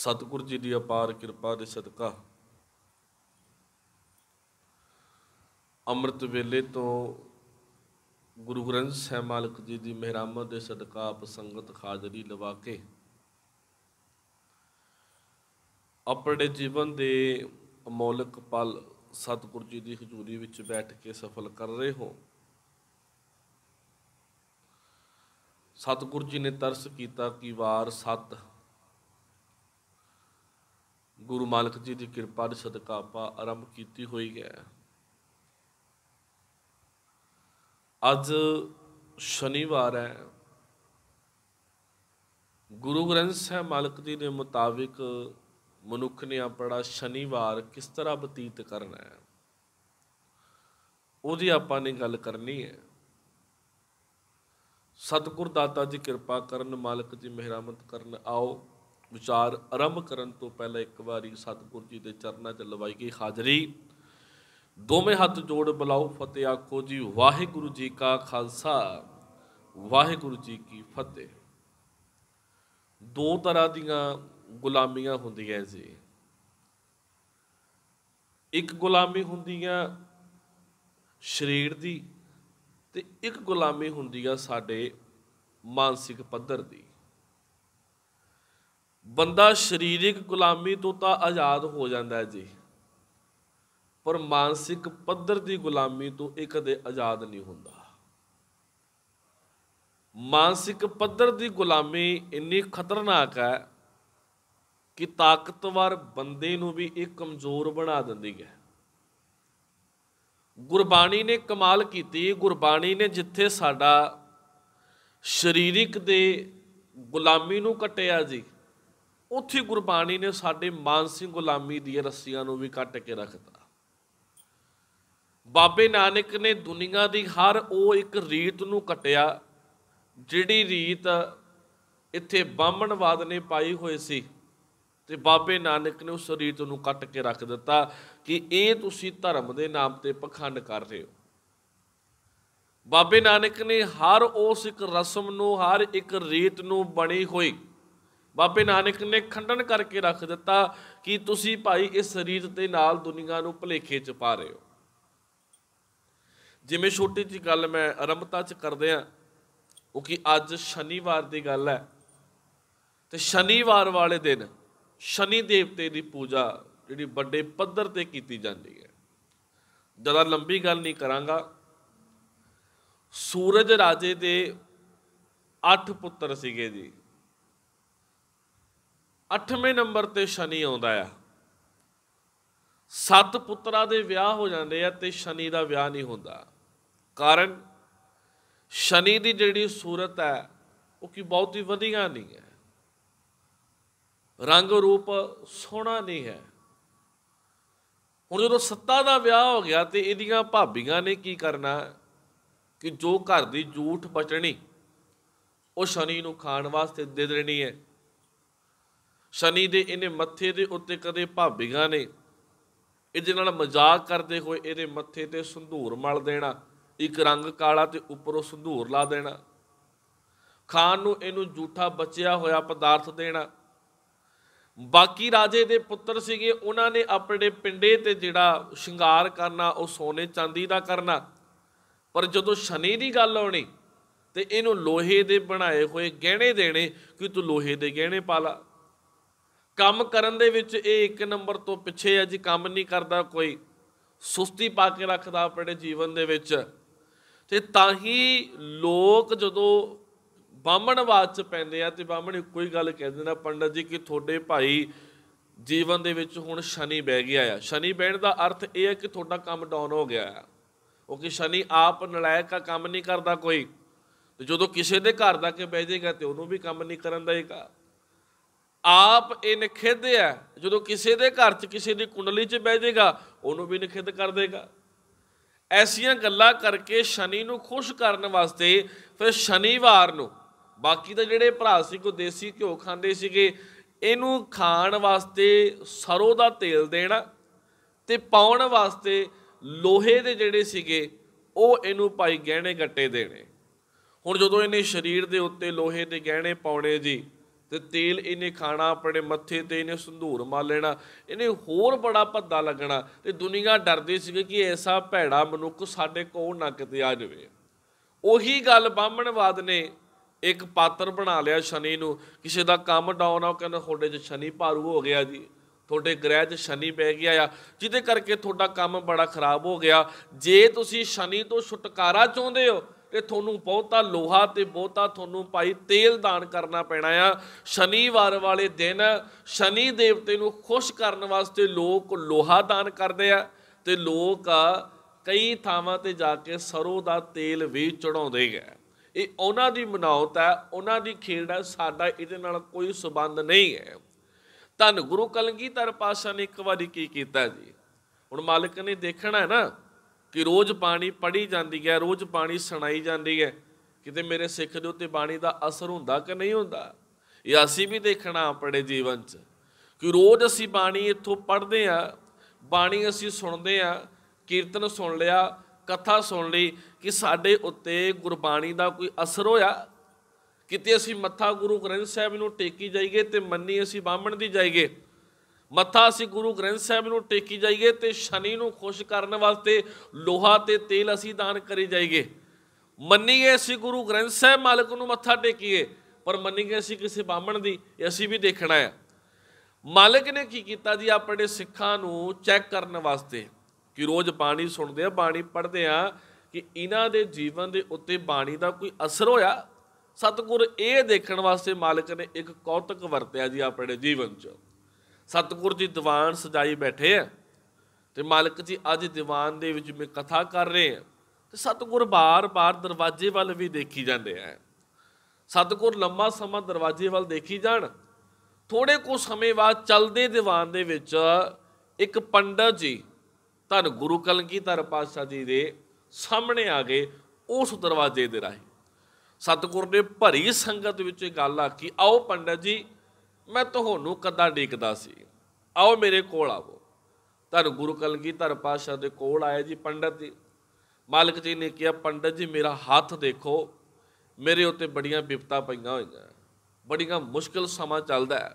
ਸਤਿਗੁਰ ਜੀ ਦੀ ਅਪਾਰ ਕਿਰਪਾ ਦੇ ਸਦਕਾ ਅੰਮ੍ਰਿਤ ਵੇਲੇ ਤੋਂ ਗੁਰੂ ਗ੍ਰੰਥ ਸਾਹਿਬ ਮਾਲਕ ਜੀ ਦੀ ਮਿਹਰਮਤ ਦੇ ਸਦਕਾ ਆਪ ਸੰਗਤ ਹਾਜ਼ਰੀ ਲਵਾ ਕੇ ਆਪਣੇ ਜੀਵਨ ਦੇ ਅਮੋਲਕ ਪਲ ਸਤਿਗੁਰ ਜੀ ਦੀ ਹਜ਼ੂਰੀ ਵਿੱਚ ਬੈਠ ਕੇ ਸਫਲ ਕਰ ਰਹੇ ਹੋ ਸਤਿਗੁਰ ਜੀ ਨੇ ਤਰਸ ਕੀਤਾ ਕਿ ਵਾਰ 7 ਗੁਰੂ ਮਾਲਕ ਜੀ ਦੀ ਕਿਰਪਾ ਦੇ ਸਦਕਾ ਆਪਾਂ ਆਰੰਭ ਕੀਤੀ ਹੋਈ ਹੈ ਅੱਜ ਸ਼ਨੀਵਾਰ ਹੈ ਗੁਰੂ ਗ੍ਰੰਥ ਸਾਹਿਬ ਮਾਲਕ ਜੀ ਦੇ ਮੁਤਾਬਿਕ ਮਨੁੱਖ ਨੇ ਆਪਣਾ ਸ਼ਨੀਵਾਰ ਕਿਸ ਤਰ੍ਹਾਂ ਬਤੀਤ ਕਰਨਾ ਹੈ ਉਹਦੀ ਆਪਾਂ ਨੇ ਗੱਲ ਕਰਨੀ ਹੈ ਸਤਿਗੁਰ ਦਾਤਾ ਜੀ ਕਿਰਪਾ ਕਰਨ ਮਾਲਕ ਜੀ ਮਿਹਰਮਤ ਕਰਨ ਆਓ ਵਿਚਾਰ ਆਰੰਭ ਕਰਨ ਤੋਂ ਪਹਿਲਾਂ ਇੱਕ ਵਾਰੀ ਸਤਿਗੁਰ ਜੀ ਦੇ ਚਰਨਾਂ 'ਚ ਲਵਾਈ ਗਈ ਹਾਜ਼ਰੀ ਦੋਵੇਂ ਹੱਥ ਜੋੜ ਬੁਲਾਓ ਫਤਿਹ ਆਖੋ ਜੀ ਵਾਹਿਗੁਰੂ ਜੀ ਕਾ ਖਾਲਸਾ ਵਾਹਿਗੁਰੂ ਜੀ ਕੀ ਫਤਿਹ ਦੋ ਤਰ੍ਹਾਂ ਦੀਆਂ ਗੁਲਾਮੀਆਂ ਹੁੰਦੀਆਂ ਜੀ ਇੱਕ ਗੁਲਾਮੀ ਹੁੰਦੀ ਆ ਸਰੀਰ ਦੀ ਤੇ ਇੱਕ ਗੁਲਾਮੀ ਹੁੰਦੀ ਆ ਸਾਡੇ ਮਾਨਸਿਕ ਪੱਧਰ ਦੀ ਬੰਦਾ ਸਰੀਰਿਕ ਗੁਲਾਮੀ ਤੋਂ ਤਾਂ ਆਜ਼ਾਦ ਹੋ ਜਾਂਦਾ ਹੈ ਜੀ ਪਰ ਮਾਨਸਿਕ ਪੱਧਰ ਦੀ ਗੁਲਾਮੀ ਤੋਂ ਇਹ ਕਦੇ ਆਜ਼ਾਦ ਨਹੀਂ ਹੁੰਦਾ ਮਾਨਸਿਕ ਪੱਧਰ ਦੀ ਗੁਲਾਮੀ ਇੰਨੀ ਖਤਰਨਾਕ ਹੈ ਕਿ ਤਾਕਤਵਰ ਬੰਦੇ ਨੂੰ ਵੀ ਇਹ ਕਮਜ਼ੋਰ ਬਣਾ ਦਿੰਦੀ ਹੈ ਗੁਰਬਾਣੀ ਨੇ ਕਮਾਲ ਕੀਤੀ ਗੁਰਬਾਣੀ ਨੇ ਜਿੱਥੇ ਸਾਡਾ ਸਰੀਰਿਕ ਦੇ ਗੁਲਾਮੀ ਨੂੰ ਕਟਿਆ ਜੀ ਉੱਥੇ ਗੁਰਬਾਣੀ ਨੇ ਸਾਡੇ ਮਾਨਸਿਕ ਗੁਲਾਮੀ ਦੀਆਂ ਰੱਸੀਆਂ ਨੂੰ ਵੀ ਕੱਟ ਕੇ ਰੱਖਤਾ ਬਾਬੇ ਨਾਨਕ ਨੇ ਦੁਨੀਆ ਦੀ ਹਰ ਉਹ ਇੱਕ ਰੀਤ ਨੂੰ ਕਟਿਆ ਜਿਹੜੀ ਰੀਤ ਇੱਥੇ ਬਾਹਮਣਵਾਦ ਨੇ ਪਾਈ ਹੋਈ ਸੀ ਤੇ ਬਾਬੇ ਨਾਨਕ ਨੇ ਉਸ ਰੀਤ ਨੂੰ ਕੱਟ ਕੇ ਰੱਖ ਦਿੱਤਾ ਕਿ ਇਹ ਤੁਸੀਂ ਧਰਮ ਦੇ ਨਾਮ ਤੇ ਪਖੰਡ ਕਰ ਰਹੇ ਹੋ ਬਾਬੇ ਨਾਨਕ ਨੇ ਹਰ ਉਸ ਇੱਕ ਰਸਮ ਨੂੰ ਹਰ ਇੱਕ ਰੀਤ ਨੂੰ ਬਣੀ ਹੋਈ ਬਾਬੇ ਨਾਨਕ ਨੇ ਖੰਡਨ ਕਰਕੇ ਰੱਖ ਦਿੱਤਾ ਕਿ ਤੁਸੀਂ ਭਾਈ ਇਸ ਸਰੀਰ ਤੇ ਨਾਲ ਦੁਨੀਆ ਨੂੰ ਭਲੇਖੇ ਚ ਪਾ ਰਹੇ ਹੋ ਜਿਵੇਂ ਛੋਟੀ ਜੀ ਗੱਲ ਮੈਂ ਆਰੰਭਤਾ ਚ ਕਰਦੇ ਆ ਉਹ ਕਿ ਅੱਜ ਸ਼ਨੀਵਾਰ ਦੀ ਗੱਲ ਹੈ ਤੇ ਸ਼ਨੀਵਾਰ ਵਾਲੇ ਦਿਨ ਸ਼ਨੀ ਦੇਵਤੇ ਦੀ ਪੂਜਾ ਜਿਹੜੀ ਵੱਡੇ ਪੱਧਰ ਤੇ ਕੀਤੀ ਜਾਂਦੀ ਹੈ ਜਦਾ ਲੰਬੀ ਗੱਲ ਨਹੀਂ ਕਰਾਂਗਾ ਸੂਰਜ ਰਾਜੇ ਦੇ 8 ਪੁੱਤਰ ਸੀਗੇ ਜੀ 8ਵੇਂ ਨੰਬਰ ਤੇ ਸ਼ਨੀ ਆਉਂਦਾ ਆ ਸੱਤ ਪੁੱਤਰਾ ਦੇ ਵਿਆਹ ਹੋ ਜਾਂਦੇ ਆ ਤੇ ਸ਼ਨੀ ਦਾ ਵਿਆਹ ਨਹੀਂ ਹੁੰਦਾ ਕਾਰਨ ਸ਼ਨੀ ਦੀ ਜਿਹੜੀ ਸੂਰਤ ਹੈ ਉਹ ਕੀ ਬਹੁਤ ਹੀ ਵਧੀਆ ਨਹੀਂ ਹੈ ਰੰਗ ਰੂਪ ਸੋਹਣਾ ਨਹੀਂ ਹੈ ਹੁਣ ਜਦੋਂ ਸੱਤਾ ਦਾ ਵਿਆਹ ਹੋ ਗਿਆ ਤੇ ਇਹਦੀਆਂ ਭਾਬੀਆਂ ਨੇ ਕੀ ਕਰਨਾ ਕਿ ਜੋ ਘਰ ਦੀ ਝੂਠ ਪਟਣੀ ਉਹ ਸ਼ਨੀ ਨੂੰ ਖਾਣ ਵਾਸਤੇ ਦੇ ਦੇਣੀ ਹੈ ਸ਼ਨੀ ਦੇ ਇਹਨੇ ਮੱਥੇ ਦੇ ਉੱਤੇ ਕਦੇ ਭਾਬੀਆਂ ਨੇ ਇਹਦੇ ਨਾਲ ਮਜ਼ਾਕ ਕਰਦੇ ਹੋਏ ਇਹਦੇ ਮੱਥੇ ਤੇ ਸੰਧੂਰ ਮਲ ਦੇਣਾ ਇੱਕ ਰੰਗ ਕਾਲਾ ਤੇ ਉੱਪਰੋਂ ਸੰਧੂਰ ਲਾ ਦੇਣਾ ਖਾਣ ਨੂੰ ਇਹਨੂੰ ਝੂਠਾ ਬਚਿਆ ਹੋਇਆ ਪਦਾਰਥ ਦੇਣਾ ਬਾਕੀ ਰਾਜੇ ਦੇ ਪੁੱਤਰ ਸੀਗੇ ਉਹਨਾਂ ਨੇ ਆਪਣੇ ਪਿੰਡੇ ਤੇ ਜਿਹੜਾ ਸ਼ਿੰਗਾਰ ਕਰਨਾ ਉਹ ਸੋਨੇ ਚਾਂਦੀ ਦਾ ਕਰਨਾ ਪਰ ਜਦੋਂ ਸ਼ਨੀ ਦੀ ਗੱਲ ਆਉਣੀ ਤੇ ਇਹਨੂੰ ਲੋਹੇ ਦੇ ਬਣਾਏ ਹੋਏ ਗਹਿਣੇ ਦੇਣੇ ਕਿ ਤੂੰ ਲੋਹੇ ਦੇ ਗਹਿਣੇ ਪਾ ਲਾ ਕੰਮ ਕਰਨ ਦੇ ਵਿੱਚ ਇਹ ਇੱਕ ਨੰਬਰ ਤੋਂ ਪਿੱਛੇ ਹੈ ਜੀ ਕੰਮ ਨਹੀਂ ਕਰਦਾ ਕੋਈ ਸੁਸਤੀ ਪਾ ਕੇ ਰੱਖਦਾ ਆਪਣੇ ਜੀਵਨ ਦੇ ਵਿੱਚ ਤੇ ਤਾਂ ਹੀ ਲੋਕ ਜਦੋਂ ਬਾਤ ਚ ਪੈਂਦੇ ਆ ਤੇ ਬਾਹਮਣ ਕੋਈ ਗੱਲ ਕਹਿ ਦਿੰਦਾ ਪੰਡਤ ਜੀ ਕਿ ਤੁਹਾਡੇ ਭਾਈ ਜੀਵਨ ਦੇ ਵਿੱਚ ਹੁਣ ਸ਼ਨੀ ਬਹਿ ਗਿਆ ਆ ਸ਼ਨੀ ਬਹਿਣ ਦਾ ਅਰਥ ਇਹ ਹੈ ਕਿ ਤੁਹਾਡਾ ਕੰਮ ਡਾਊਨ ਹੋ ਗਿਆ ਆ ਉਹ ਕਿ ਸ਼ਨੀ ਆਪ ਨਲਾਇਕ ਦਾ ਕੰਮ ਨਹੀਂ ਕਰਦਾ ਕੋਈ ਤੇ ਜਦੋਂ ਕਿਸੇ ਦੇ ਘਰ ਦਾ ਕੇ ਬਹਿ ਜੇਗਾ ਤੇ ਉਹਨੂੰ ਵੀ ਕੰਮ ਨਹੀਂ ਕਰਨ ਦੇਗਾ ਆਪ ਇਹ ਨਖਿੱਧਿਆ ਜਦੋਂ ਕਿਸੇ ਦੇ ਘਰ 'ਚ ਕਿਸੇ ਦੀ ਕੁੰਡਲੀ 'ਚ ਬਹਿ ਜਾਏਗਾ ਉਹਨੂੰ ਵੀ ਨਖਿੱਧ ਕਰ ਦੇਗਾ ਐਸੀਆਂ ਗੱਲਾਂ ਕਰਕੇ ਸ਼ਨੀ ਨੂੰ ਖੁਸ਼ ਕਰਨ ਵਾਸਤੇ ਫਿਰ ਸ਼ਨੀਵਾਰ ਨੂੰ ਬਾਕੀ ਤਾਂ ਜਿਹੜੇ ਭਰਾ ਸੀ ਕੋ ਦੇਸੀ ਘਿਓ ਖਾਂਦੇ ਸੀਗੇ ਇਹਨੂੰ ਖਾਣ ਵਾਸਤੇ ਸਰੋਂ ਦਾ ਤੇਲ ਦੇਣਾ ਤੇ ਪਾਉਣ ਵਾਸਤੇ ਲੋਹੇ ਦੇ ਜਿਹੜੇ ਸੀਗੇ ਉਹ ਇਹਨੂੰ ਭਾਈ ਗਹਿਣੇ ਗੱਟੇ ਦੇਣੇ ਹੁਣ ਜਦੋਂ ਇਹਨੇ ਸਰੀਰ ਦੇ ਉੱਤੇ ਲੋਹੇ ਦੇ ਗਹਿਣੇ ਪਾਉਣੇ ਜੀ ਤੇ ਤੇਲ ਇਹਨੇ ਖਾਣਾ ਆਪਣੇ ਮੱਥੇ ਤੇ ਇਹਨੇ ਸੰਧੂਰ ਮਾ ਲੈਣਾ ਇਹਨੇ ਹੋਰ ਬੜਾ ਭੱਦਾ ਲੱਗਣਾ ਤੇ ਦੁਨੀਆ ਡਰਦੀ ਸੀ ਕਿ ਐਸਾ ਭੈੜਾ ਮਨੁੱਖ ਸਾਡੇ ਕੋਲ ਨਾ ਕਿਤੇ ਆ ਜਾਵੇ ਉਹੀ ਗੱਲ ਬਾਹਮਣਵਾਦ ਨੇ ਇੱਕ ਪਾਤਰ ਬਣਾ ਲਿਆ ਸ਼ਨੀ ਨੂੰ ਕਿਸੇ ਦਾ ਕੰਮ ਡਾਊਨ ਆ ਉਹ ਕਹਿੰਦਾ ਤੁਹਾਡੇ 'ਚ ਸ਼ਨੀ ਭਾਰੂ ਹੋ ਗਿਆ ਜੀ ਤੁਹਾਡੇ ਗ੍ਰਹਿ 'ਚ ਸ਼ਨੀ ਪੈ ਗਿਆ ਆ ਜਿਹਦੇ ਕਰਕੇ ਤੁਹਾਡਾ ਕੰਮ ਬੜਾ ਖਰਾਬ ਹੋ ਗਿਆ ਜੇ ਤੁਸੀਂ ਸ਼ਨੀ ਤੋਂ ਛੁਟਕਾਰਾ ਚਾਹੁੰਦੇ ਹੋ ਤੇ ਤੁਹਾਨੂੰ ਬਹੁਤਾ ਲੋਹਾ ਤੇ ਬਹੁਤਾ ਤੁਹਾਨੂੰ ਭਾਈ ਤੇਲ ਦਾਨ ਕਰਨਾ ਪੈਣਾ ਆ ਸ਼ਨੀਵਾਰ ਵਾਲੇ ਦਿਨ ਸ਼ਨੀ ਦੇਵਤੇ ਨੂੰ ਖੁਸ਼ ਕਰਨ ਵਾਸਤੇ ਲੋਕ ਲੋਹਾ ਦਾਨ ਕਰਦੇ ਆ ਤੇ ਲੋਕ ਕਈ ਥਾਵਾਂ ਤੇ ਜਾ ਕੇ ਸਰੋਂ ਦਾ ਤੇਲ ਵੀ ਚੜਾਉਂਦੇ ਆ ਇਹ ਉਹਨਾਂ ਦੀ ਮਨਾਉਤ ਹੈ ਉਹਨਾਂ ਦੀ ਖੇਡ ਹੈ ਸਾਡਾ ਇਹਦੇ ਨਾਲ ਕੋਈ ਸਬੰਧ ਨਹੀਂ ਹੈ ਤਨ ਗੁਰੂ ਕਲਗੀਧਰ ਪਾਸ਼ਾ ਨੇ ਇੱਕ ਵਾਰੀ ਕੀ ਕੀਤਾ ਜੀ ਹੁਣ ਮਾਲਕ ਨੇ ਦੇਖਣਾ ਹੈ ਨਾ ਕਿ ਰੋਜ਼ ਬਾਣੀ ਪੜ੍ਹੀ ਜਾਂਦੀ ਹੈ ਰੋਜ਼ ਬਾਣੀ ਸੁਣਾਈ ਜਾਂਦੀ ਹੈ ਕਿਤੇ ਮੇਰੇ ਸਿੱਖ ਦੇ ਉੱਤੇ ਬਾਣੀ ਦਾ ਅਸਰ ਹੁੰਦਾ ਕਿ ਨਹੀਂ ਹੁੰਦਾ ਇਹ ਅਸੀਂ ਵੀ ਦੇਖਣਾ ਆਪਣੇ ਜੀਵਨ 'ਚ ਕਿ ਰੋਜ਼ ਅਸੀਂ ਬਾਣੀ ਇੱਥੋਂ ਪੜ੍ਹਦੇ ਆ ਬਾਣੀ ਅਸੀਂ ਸੁਣਦੇ ਆ ਕੀਰਤਨ ਸੁਣ ਲਿਆ ਕਥਾ ਸੁਣ ਲਈ ਕਿ ਸਾਡੇ ਉੱਤੇ ਗੁਰਬਾਣੀ ਦਾ ਕੋਈ ਅਸਰ ਹੋਇਆ ਕਿਤੇ ਅਸੀਂ ਮੱਥਾ ਗੁਰੂ ਗ੍ਰੰਥ ਸਾਹਿਬ ਨੂੰ ਟੇਕੀ ਜਾਈਏ ਤੇ ਮੰਨੀ ਅਸੀਂ ਬਾਹਮਣ ਦੀ ਜਾਈਏ ਮੱਥਾ ਅਸੀਂ ਗੁਰੂ ਗ੍ਰੰਥ ਸਾਹਿਬ ਨੂੰ ਟੇਕੀ ਜਾਈਏ ਤੇ ਸ਼ਨੀ ਨੂੰ ਖੁਸ਼ ਕਰਨ ਵਾਸਤੇ ਲੋਹਾ ਤੇ ਤੇਲ ਅਸੀਂ ਦਾਨ ਕਰੀ ਜਾਈਏ ਮੰਨੀਏ ਅਸੀਂ ਗੁਰੂ ਗ੍ਰੰਥ ਸਾਹਿਬ ਮਾਲਕ ਨੂੰ ਮੱਥਾ ਟੇਕੀਏ ਪਰ ਮੰਨੀਏ ਅਸੀਂ ਕਿਸੇ ਬਾਹਮਣ ਦੀ ਇਹ ਅਸੀਂ ਵੀ ਦੇਖਣਾ ਹੈ ਮਾਲਕ ਨੇ ਕੀ ਕੀਤਾ ਜੀ ਆਪਣੇ ਸਿੱਖਾਂ ਨੂੰ ਚੈੱਕ ਕਰਨ ਵਾਸਤੇ ਕਿ ਰੋਜ਼ ਬਾਣੀ ਸੁਣਦੇ ਆ ਬਾਣੀ ਪੜ੍ਹਦੇ ਆ ਕਿ ਇਹਨਾਂ ਦੇ ਜੀਵਨ ਦੇ ਉੱਤੇ ਬਾਣੀ ਦਾ ਕੋਈ ਅਸਰ ਹੋਇਆ ਸਤਗੁਰ ਇਹ ਦੇਖਣ ਵਾਸਤੇ ਮਾਲਕ ਨੇ ਇੱਕ ਕੌਤਕ ਵਰਤਿਆ ਜੀ ਆਪਣੇ ਜੀਵਨ 'ਚ ਸਤਗੁਰ ਜੀ ਦੀਵਾਨ ਸਜਾਈ ਬੈਠੇ ਆ ਤੇ ਮਾਲਕ ਜੀ ਅੱਜ ਦੀਵਾਨ ਦੇ ਵਿੱਚ ਮੈਂ ਕਥਾ ਕਰ ਰਹੇ ਆ ਤੇ ਸਤਗੁਰ ਬਾਰ-ਬਾਰ ਦਰਵਾਜ਼ੇ ਵੱਲ ਵੀ ਦੇਖੀ ਜਾਂਦੇ ਆ ਸਤਗੁਰ ਲੰਮਾ ਸਮਾਂ ਦਰਵਾਜ਼ੇ ਵੱਲ ਦੇਖੀ ਜਾਣ ਥੋੜੇ ਕੁ ਸਮੇਂ ਬਾਅਦ ਚਲਦੇ ਦੀਵਾਨ ਦੇ ਵਿੱਚ ਇੱਕ ਪੰਡਤ ਜੀ ਤਨ ਗੁਰੂ ਕਲੰਗੀਧਰ ਪਾਤਸ਼ਾਹ ਜੀ ਦੇ ਸਾਹਮਣੇ ਆ ਗਏ ਉਸ ਦਰਵਾਜ਼ੇ ਦੇ ਰਾਹੀਂ ਸਤਗੁਰ ਨੇ ਭਰੀ ਸੰਗਤ ਵਿੱਚ ਇਹ ਗੱਲ ਆਖੀ ਆਓ ਪੰਡਤ ਜੀ ਮੈਂ ਤੁਹਾਨੂੰ ਕਦਾਂ ਡੀਕਦਾ ਸੀ ਆਓ ਮੇਰੇ ਕੋਲ ਆਵੋ ਤਰ ਗੁਰੂ ਕਲਗੀਧਰ ਪਾਸ਼ਾ ਦੇ ਕੋਲ ਆਇਆ ਜੀ ਪੰਡਤ ਜੀ ਮਾਲਕ ਜੀ ਨੇ ਕਿਹਾ ਪੰਡਤ ਜੀ ਮੇਰਾ ਹੱਥ ਦੇਖੋ ਮੇਰੇ ਉੱਤੇ ਬੜੀਆਂ ਵਿਪਤਾ ਪਈਆਂ ਹੋਈਆਂ ਬੜੀਆਂ ਮੁਸ਼ਕਲ ਸਮਾਂ ਚੱਲਦਾ ਹੈ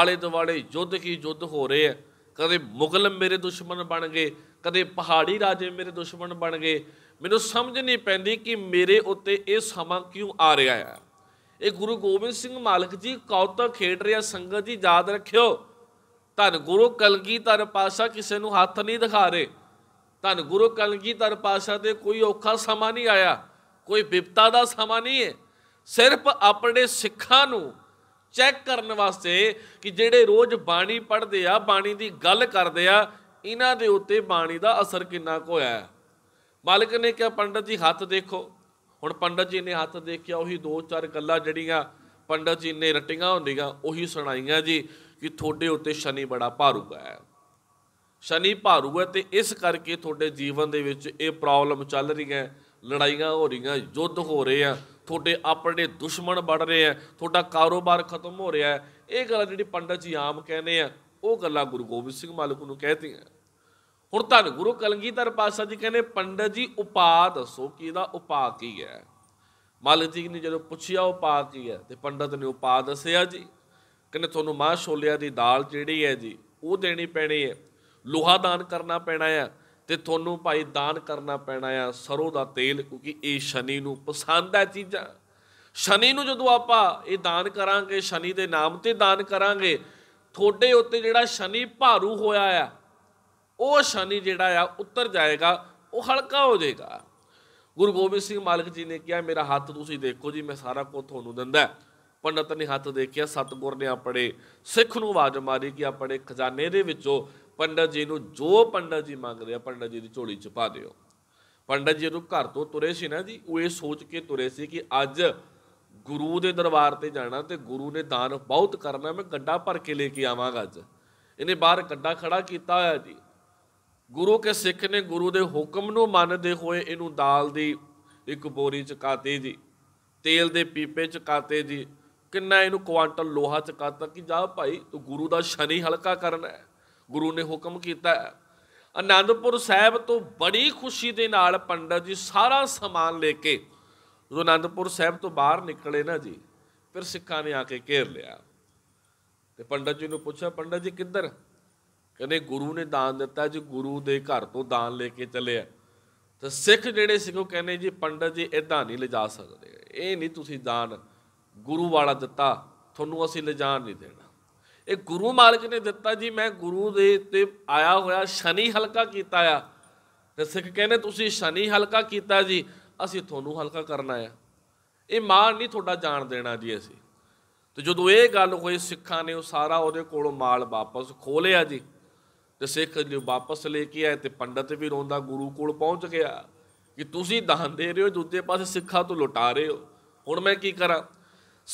ਆਲੇ ਦੁਆਲੇ ਯੁੱਧ ਕੀ ਯੁੱਧ ਹੋ ਰਹੇ ਆ ਕਦੇ ਮੁਗਲ ਮੇਰੇ ਦੁਸ਼ਮਣ ਬਣ ਗਏ ਕਦੇ ਪਹਾੜੀ ਰਾਜੇ ਮੇਰੇ ਦੁਸ਼ਮਣ ਬਣ ਗਏ ਮੈਨੂੰ ਸਮਝ ਨਹੀਂ ਪੈਂਦੀ ਕਿ ਮੇਰੇ ਉੱਤੇ ਇਹ ਸਮਾਂ ਕਿਉਂ ਆ ਰਿਹਾ ਹੈ ਇਹ ਗੁਰੂ ਗੋਬਿੰਦ ਸਿੰਘ ਮਾਲਕ ਜੀ ਕੌਤਕ ਖੇਡ ਰਿਆ ਸੰਗਤ ਜੀ ਯਾਦ ਰੱਖਿਓ ਧੰਨ ਗੁਰੂ ਕਲਗੀਧਰ ਪਾਸ਼ਾ ਕਿਸੇ ਨੂੰ ਹੱਥ ਨਹੀਂ ਦਿਖਾ ਰਹੇ ਧੰਨ ਗੁਰੂ ਕਲਗੀਧਰ ਪਾਸ਼ਾ ਤੇ ਕੋਈ ਔਖਾ ਸਮਾਂ ਨਹੀਂ ਆਇਆ ਕੋਈ ਵਿਪਤਾ ਦਾ ਸਮਾਂ ਨਹੀਂ ਹੈ ਸਿਰਫ ਆਪਣੇ ਸਿੱਖਾਂ ਨੂੰ ਚੈੱਕ ਕਰਨ ਵਾਸਤੇ ਕਿ ਜਿਹੜੇ ਰੋਜ਼ ਬਾਣੀ ਪੜ੍ਹਦੇ ਆ ਬਾਣੀ ਦੀ ਗੱਲ ਕਰਦੇ ਆ ਇਹਨਾਂ ਦੇ ਉੱਤੇ ਬਾਣੀ ਦਾ ਅਸਰ ਕਿੰਨਾ ਕੋ ਹੋਇਆ ਮਾਲਕ ਨੇ ਕਿਹਾ ਪੰਡਤ ਜੀ ਹੱਥ ਦੇਖੋ ਹੁਣ ਪੰਡਤ ਜੀ ਨੇ ਹੱਥ ਦੇਖਿਆ ਉਹੀ ਦੋ ਚਾਰ ਗੱਲਾਂ ਜਿਹੜੀਆਂ ਪੰਡਤ ਜੀ ਨੇ ਰਟੀਆਂ ਹੁੰਦੀਆਂ ਉਹੀ ਸੁਣਾਈਆਂ ਜੀ ਕਿ ਤੁਹਾਡੇ ਉੱਤੇ ਸ਼ਨੀ ਬੜਾ ਭਾਰੂ ਹੈ ਸ਼ਨੀ ਭਾਰੂ ਹੈ ਤੇ ਇਸ ਕਰਕੇ ਤੁਹਾਡੇ ਜੀਵਨ ਦੇ ਵਿੱਚ ਇਹ ਪ੍ਰੋਬਲਮ ਚੱਲ ਰਹੀ ਹੈ ਲੜਾਈਆਂ ਹੋ ਰਹੀਆਂ ਯੁੱਧ ਹੋ ਰਹੇ ਆ ਤੁਹਾਡੇ ਆਪਣੇ ਦੁਸ਼ਮਣ ਵੱਢ ਰਹੇ ਆ ਤੁਹਾਡਾ ਕਾਰੋਬਾਰ ਖਤਮ ਹੋ ਰਿਹਾ ਹੈ ਇਹ ਗੱਲ ਜਿਹੜੀ ਪੰਡਤ ਜੀ ਆਮ ਕਹਿੰਦੇ ਆ ਉਹ ਗੱਲਾਂ ਗੁਰੂ ਗੋਬਿੰਦ ਸਿੰਘ ਮਾਲਕ ਨੂੰ ਕਹਤੀਆਂ ਹੁਣ ਤਾਂ ਗੁਰੂ ਕਲੰਗੀਧਰ ਪਾਤਸ਼ਾਹ ਜੀ ਕਹਿੰਦੇ ਪੰਡਤ ਜੀ ਉਪਾ ਦੱਸੋ ਕਿ ਇਹਦਾ ਉਪਾ ਕੀ ਹੈ ਮਾਲਕ ਜੀ ਨੇ ਜਦੋਂ ਪੁੱਛਿਆ ਉਪਾ ਕੀ ਹੈ ਤੇ ਪੰਡਤ ਨੇ ਉਪਾ ਦੱਸਿਆ ਜੀ ਕਹਿੰਦੇ ਤੁਹਾਨੂੰ ਮਾਂ ਛੋਲਿਆਂ ਦੀ ਦਾਲ ਜਿਹੜੀ ਹੈ ਜੀ ਉਹ ਦੇਣੀ ਪੈਣੀ ਹੈ ਲੋਹਾ ਦਾਨ ਕਰਨਾ ਪੈਣਾ ਹੈ ਤੇ ਤੁਹਾਨੂੰ ਭਾਈ ਦਾਨ ਕਰਨਾ ਪੈਣਾ ਹੈ ਸਰੋਂ ਦਾ ਤੇਲ ਕਿਉਂਕਿ ਇਹ ਸ਼ਨੀ ਨੂੰ ਪਸੰਦ ਆ ਚੀਜ਼ਾਂ ਸ਼ਨੀ ਨੂੰ ਜਦੋਂ ਆਪਾਂ ਇਹ ਦਾਨ ਕਰਾਂਗੇ ਸ਼ਨੀ ਦੇ ਨਾਮ ਤੇ ਦਾਨ ਕਰਾਂਗੇ ਥੋੜੇ ਉੱਤੇ ਜਿਹੜਾ ਸ਼ਨੀ ਭਾਰੂ ਹੋਇਆ ਆ ਉਹ ਸ਼ਨੀ ਜਿਹੜਾ ਆ ਉੱਤਰ ਜਾਏਗਾ ਉਹ ਹਲਕਾ ਹੋ ਜਾਏਗਾ ਗੁਰੂ ਗੋਬਿੰਦ ਸਿੰਘ ਮਾਲਕ ਜੀ ਨੇ ਕਿਹਾ ਮੇਰਾ ਹੱਥ ਤੁਸੀਂ ਦੇਖੋ ਜੀ ਮੈਂ ਸਾਰਾ ਕੁਝ ਤੁਹਾਨੂੰ ਦਿੰਦਾ ਪੰਡਤ ਨੇ ਹੱਥ ਦੇਖਿਆ ਸਤਗੁਰ ਨੇ ਆਪਣੇ ਸਿੱਖ ਨੂੰ ਆਵਾਜ਼ ਮਾਰੀ ਕਿ ਆਪਣੇ ਖਜ਼ਾਨੇ ਦੇ ਵਿੱਚੋਂ ਪੰਡਤ ਜੀ ਨੂੰ ਜੋ ਪੰਡਤ ਜੀ ਮੰਗ ਰਿਹਾ ਪੰਡਤ ਜੀ ਦੀ ਝੋਲੀ ਚ ਪਾ ਦਿਓ ਪੰਡਤ ਜੀ ਨੂੰ ਘਰ ਤੋਂ ਤੁਰੇ ਸੀ ਨਾ ਜੀ ਉਹ ਇਹ ਸੋਚ ਕੇ ਤੁਰੇ ਸੀ ਕਿ ਅੱਜ ਗੁਰੂ ਦੇ ਦਰਬਾਰ ਤੇ ਜਾਣਾ ਤੇ ਗੁਰੂ ਨੇ ਦਾਨ ਬਹੁਤ ਕਰਨਾ ਮੈਂ ਗੱਡਾ ਭਰ ਕੇ ਲੈ ਕੇ ਆਵਾਂਗਾ ਅੱਜ ਇਹਨੇ ਬਾਹਰ ਗੱਡਾ ਖੜਾ ਕੀਤਾ ਹੋਇਆ ਜੀ ਗੁਰੂ ਕੇ ਸਿੱਖ ਨੇ ਗੁਰੂ ਦੇ ਹੁਕਮ ਨੂੰ ਮੰਨਦੇ ਹੋਏ ਇਹਨੂੰ ਦਾਲ ਦੀ ਇੱਕ ਬੋਰੀ ਚ ਕਾਤੇ ਜੀ ਤੇਲ ਦੇ ਪੀਪੇ ਚ ਕਾਤੇ ਜੀ ਕਿੰਨਾ ਇਹਨੂੰ ਕੁਆਂਟਲ ਲੋਹਾ ਚ ਕਾਤਾ ਕਿ ਜਾ ਭਾਈ ਤੂੰ ਗੁਰੂ ਦਾ ਸ਼ਨੀ ਹਲਕਾ ਕਰਨਾ ਹੈ ਗੁਰੂ ਨੇ ਹੁਕਮ ਕੀਤਾ ਹੈ ਅਨੰਦਪੁਰ ਸਾਹਿਬ ਤੋਂ ਬੜੀ ਖੁਸ਼ੀ ਦੇ ਨਾਲ ਪੰਡਤ ਜੀ ਸਾਰਾ ਸਮਾਨ ਲੈ ਕੇ ਜੋ ਅਨੰਦਪੁਰ ਸਾਹਿਬ ਤੋਂ ਬਾਹਰ ਨਿਕਲੇ ਨਾ ਜੀ ਫਿਰ ਸਿੱਖਾਂ ਨੇ ਆ ਕੇ ਘੇਰ ਲਿਆ ਤੇ ਪੰਡਤ ਜੀ ਨੂੰ ਪੁੱਛਿਆ ਪੰਡਤ ਜੀ ਕਿੱਧਰ ਕਹਿੰਦੇ ਗੁਰੂ ਨੇ ਦਾਨ ਦਿੱਤਾ ਜੀ ਗੁਰੂ ਦੇ ਘਰ ਤੋਂ ਦਾਨ ਲੈ ਕੇ ਚੱਲੇ ਆ ਤਾਂ ਸਿੱਖ ਜਿਹੜੇ ਉਹ ਕਹਿੰਦੇ ਜੀ ਪੰਡਤ ਜੀ ਇਦਾਂ ਨਹੀਂ ਲਿਜਾ ਸਕਦੇ ਇਹ ਨਹੀਂ ਤੁਸੀਂ ਦਾਨ ਗੁਰੂ ਵਾਲਾ ਦਿੱਤਾ ਤੁਹਾਨੂੰ ਅਸੀਂ ਲਿਜਾਣ ਨਹੀਂ ਦੇਣਾ ਇਹ ਗੁਰੂ ਮਾਲਕ ਨੇ ਦਿੱਤਾ ਜੀ ਮੈਂ ਗੁਰੂ ਦੇ ਤੇ ਆਇਆ ਹੋਇਆ ਸ਼ਨੀ ਹਲਕਾ ਕੀਤਾ ਆ ਤੇ ਸਿੱਖ ਕਹਿੰਦੇ ਤੁਸੀਂ ਸ਼ਨੀ ਹਲਕਾ ਕੀਤਾ ਜੀ ਅਸੀਂ ਤੁਹਾਨੂੰ ਹਲਕਾ ਕਰਨਾ ਆ ਇਹ ਮਾਲ ਨਹੀਂ ਤੁਹਾਡਾ ਜਾਣ ਦੇਣਾ ਜੀ ਅਸੀਂ ਤੇ ਜਦੋਂ ਇਹ ਗੱਲ ਹੋਈ ਸਿੱਖਾਂ ਨੇ ਉਹ ਸਾਰਾ ਉਹਦੇ ਕੋਲੋਂ ਮਾਲ ਵਾਪਸ ਖੋਲਿਆ ਜੀ ਤੇ ਸਿੱਖ ਵਾਪਸ ਲੈ ਕੇ ਆਏ ਤੇ ਪੰਡਤ ਵੀ ਰੋਂਦਾ ਗੁਰੂ ਕੋਲ ਪਹੁੰਚ ਗਿਆ ਕਿ ਤੁਸੀਂ ਦਾਨ ਦੇ ਰਹੇ ਹੋ ਦੂਜੇ ਪਾਸੇ ਸਿੱਖਾਂ ਤੋਂ ਲੁਟਾ ਰਹੇ ਹੋ ਹੁਣ ਮੈਂ ਕੀ ਕਰਾਂ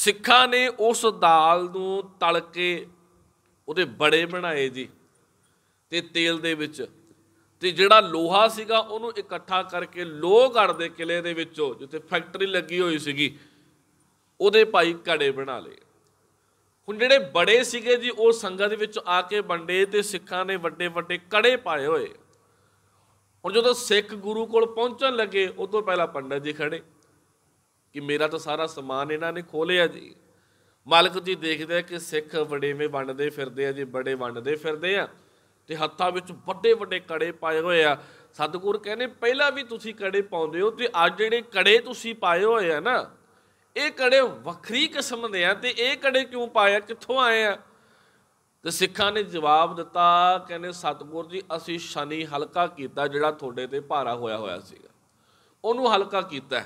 ਸਿੱਖਾਂ ਨੇ ਉਸ ਦਾਲ ਨੂੰ ਤਲ ਕੇ ਉਹਦੇ ਬੜੇ ਬਣਾਏ ਜੀ ਤੇ ਤੇਲ ਦੇ ਵਿੱਚ ਤੇ ਜਿਹੜਾ ਲੋਹਾ ਸੀਗਾ ਉਹਨੂੰ ਇਕੱਠਾ ਕਰਕੇ ਲੋਹਗੜ ਦੇ ਕਿਲੇ ਦੇ ਵਿੱਚੋਂ ਜਿੱਥੇ ਫੈਕਟਰੀ ਲੱਗੀ ਹੋਈ ਸੀਗੀ ਉਹਦੇ ਭਾਈ ਘੜੇ ਬਣਾ ਲਏ ਹੁਣ ਜਿਹੜੇ ਬੜੇ ਸੀਗੇ ਜੀ ਉਹ ਸੰਗਤ ਵਿੱਚ ਆ ਕੇ ਵੰਡੇ ਤੇ ਸਿੱਖਾਂ ਨੇ ਵੱਡੇ ਵੱਡੇ ਕੜੇ ਪਾਏ ਹੋਏ ਹੁਣ ਜਦੋਂ ਸਿੱਖ ਗੁਰੂ ਕੋਲ ਪਹੁੰਚਣ ਲੱਗੇ ਉਹ ਤੋਂ ਪਹਿਲਾਂ ਪੰਡਤ ਜੀ ਖੜੇ ਕਿ ਮੇਰਾ ਤਾਂ ਸਾਰਾ ਸਮਾਨ ਇਹਨਾਂ ਨੇ ਖੋਲਿਆ ਜੀ ਮਾਲਕ ਜੀ ਦੇਖਦੇ ਆ ਕਿ ਸਿੱਖ ਵੜੇਵੇਂ ਵੰਡਦੇ ਫਿਰਦੇ ਆ ਜੀ ਬੜੇ ਵੰਡਦੇ ਫਿਰਦੇ ਆ ਤੇ ਹੱਥਾਂ ਵਿੱਚ ਵੱਡੇ ਵੱਡੇ ਕੜੇ ਪਾਏ ਹੋਏ ਆ ਸਤਿਗੁਰ ਕਹਿੰਦੇ ਪਹਿਲਾਂ ਵੀ ਤੁਸੀਂ ਕੜੇ ਪਾਉਂਦੇ ਹੋ ਤੇ ਅੱਜ ਜਿਹੜੇ ਕੜੇ ਤੁਸੀਂ ਪਾਏ ਹੋਏ ਆ ਨਾ ਇਹ ਕੜੇ ਵੱਖਰੀ ਕਿਸਮ ਦੇ ਆ ਤੇ ਇਹ ਕੜੇ ਕਿਉਂ ਪਾਇਆ ਕਿੱਥੋਂ ਆਏ ਆ ਤੇ ਸਿੱਖਾਂ ਨੇ ਜਵਾਬ ਦਿੱਤਾ ਕਹਿੰਦੇ ਸਤਗੁਰ ਜੀ ਅਸੀਂ ਸ਼ਨੀ ਹਲਕਾ ਕੀਤਾ ਜਿਹੜਾ ਤੁਹਾਡੇ ਤੇ ਭਾਰਾ ਹੋਇਆ ਹੋਇਆ ਸੀਗਾ ਉਹਨੂੰ ਹਲਕਾ ਕੀਤਾ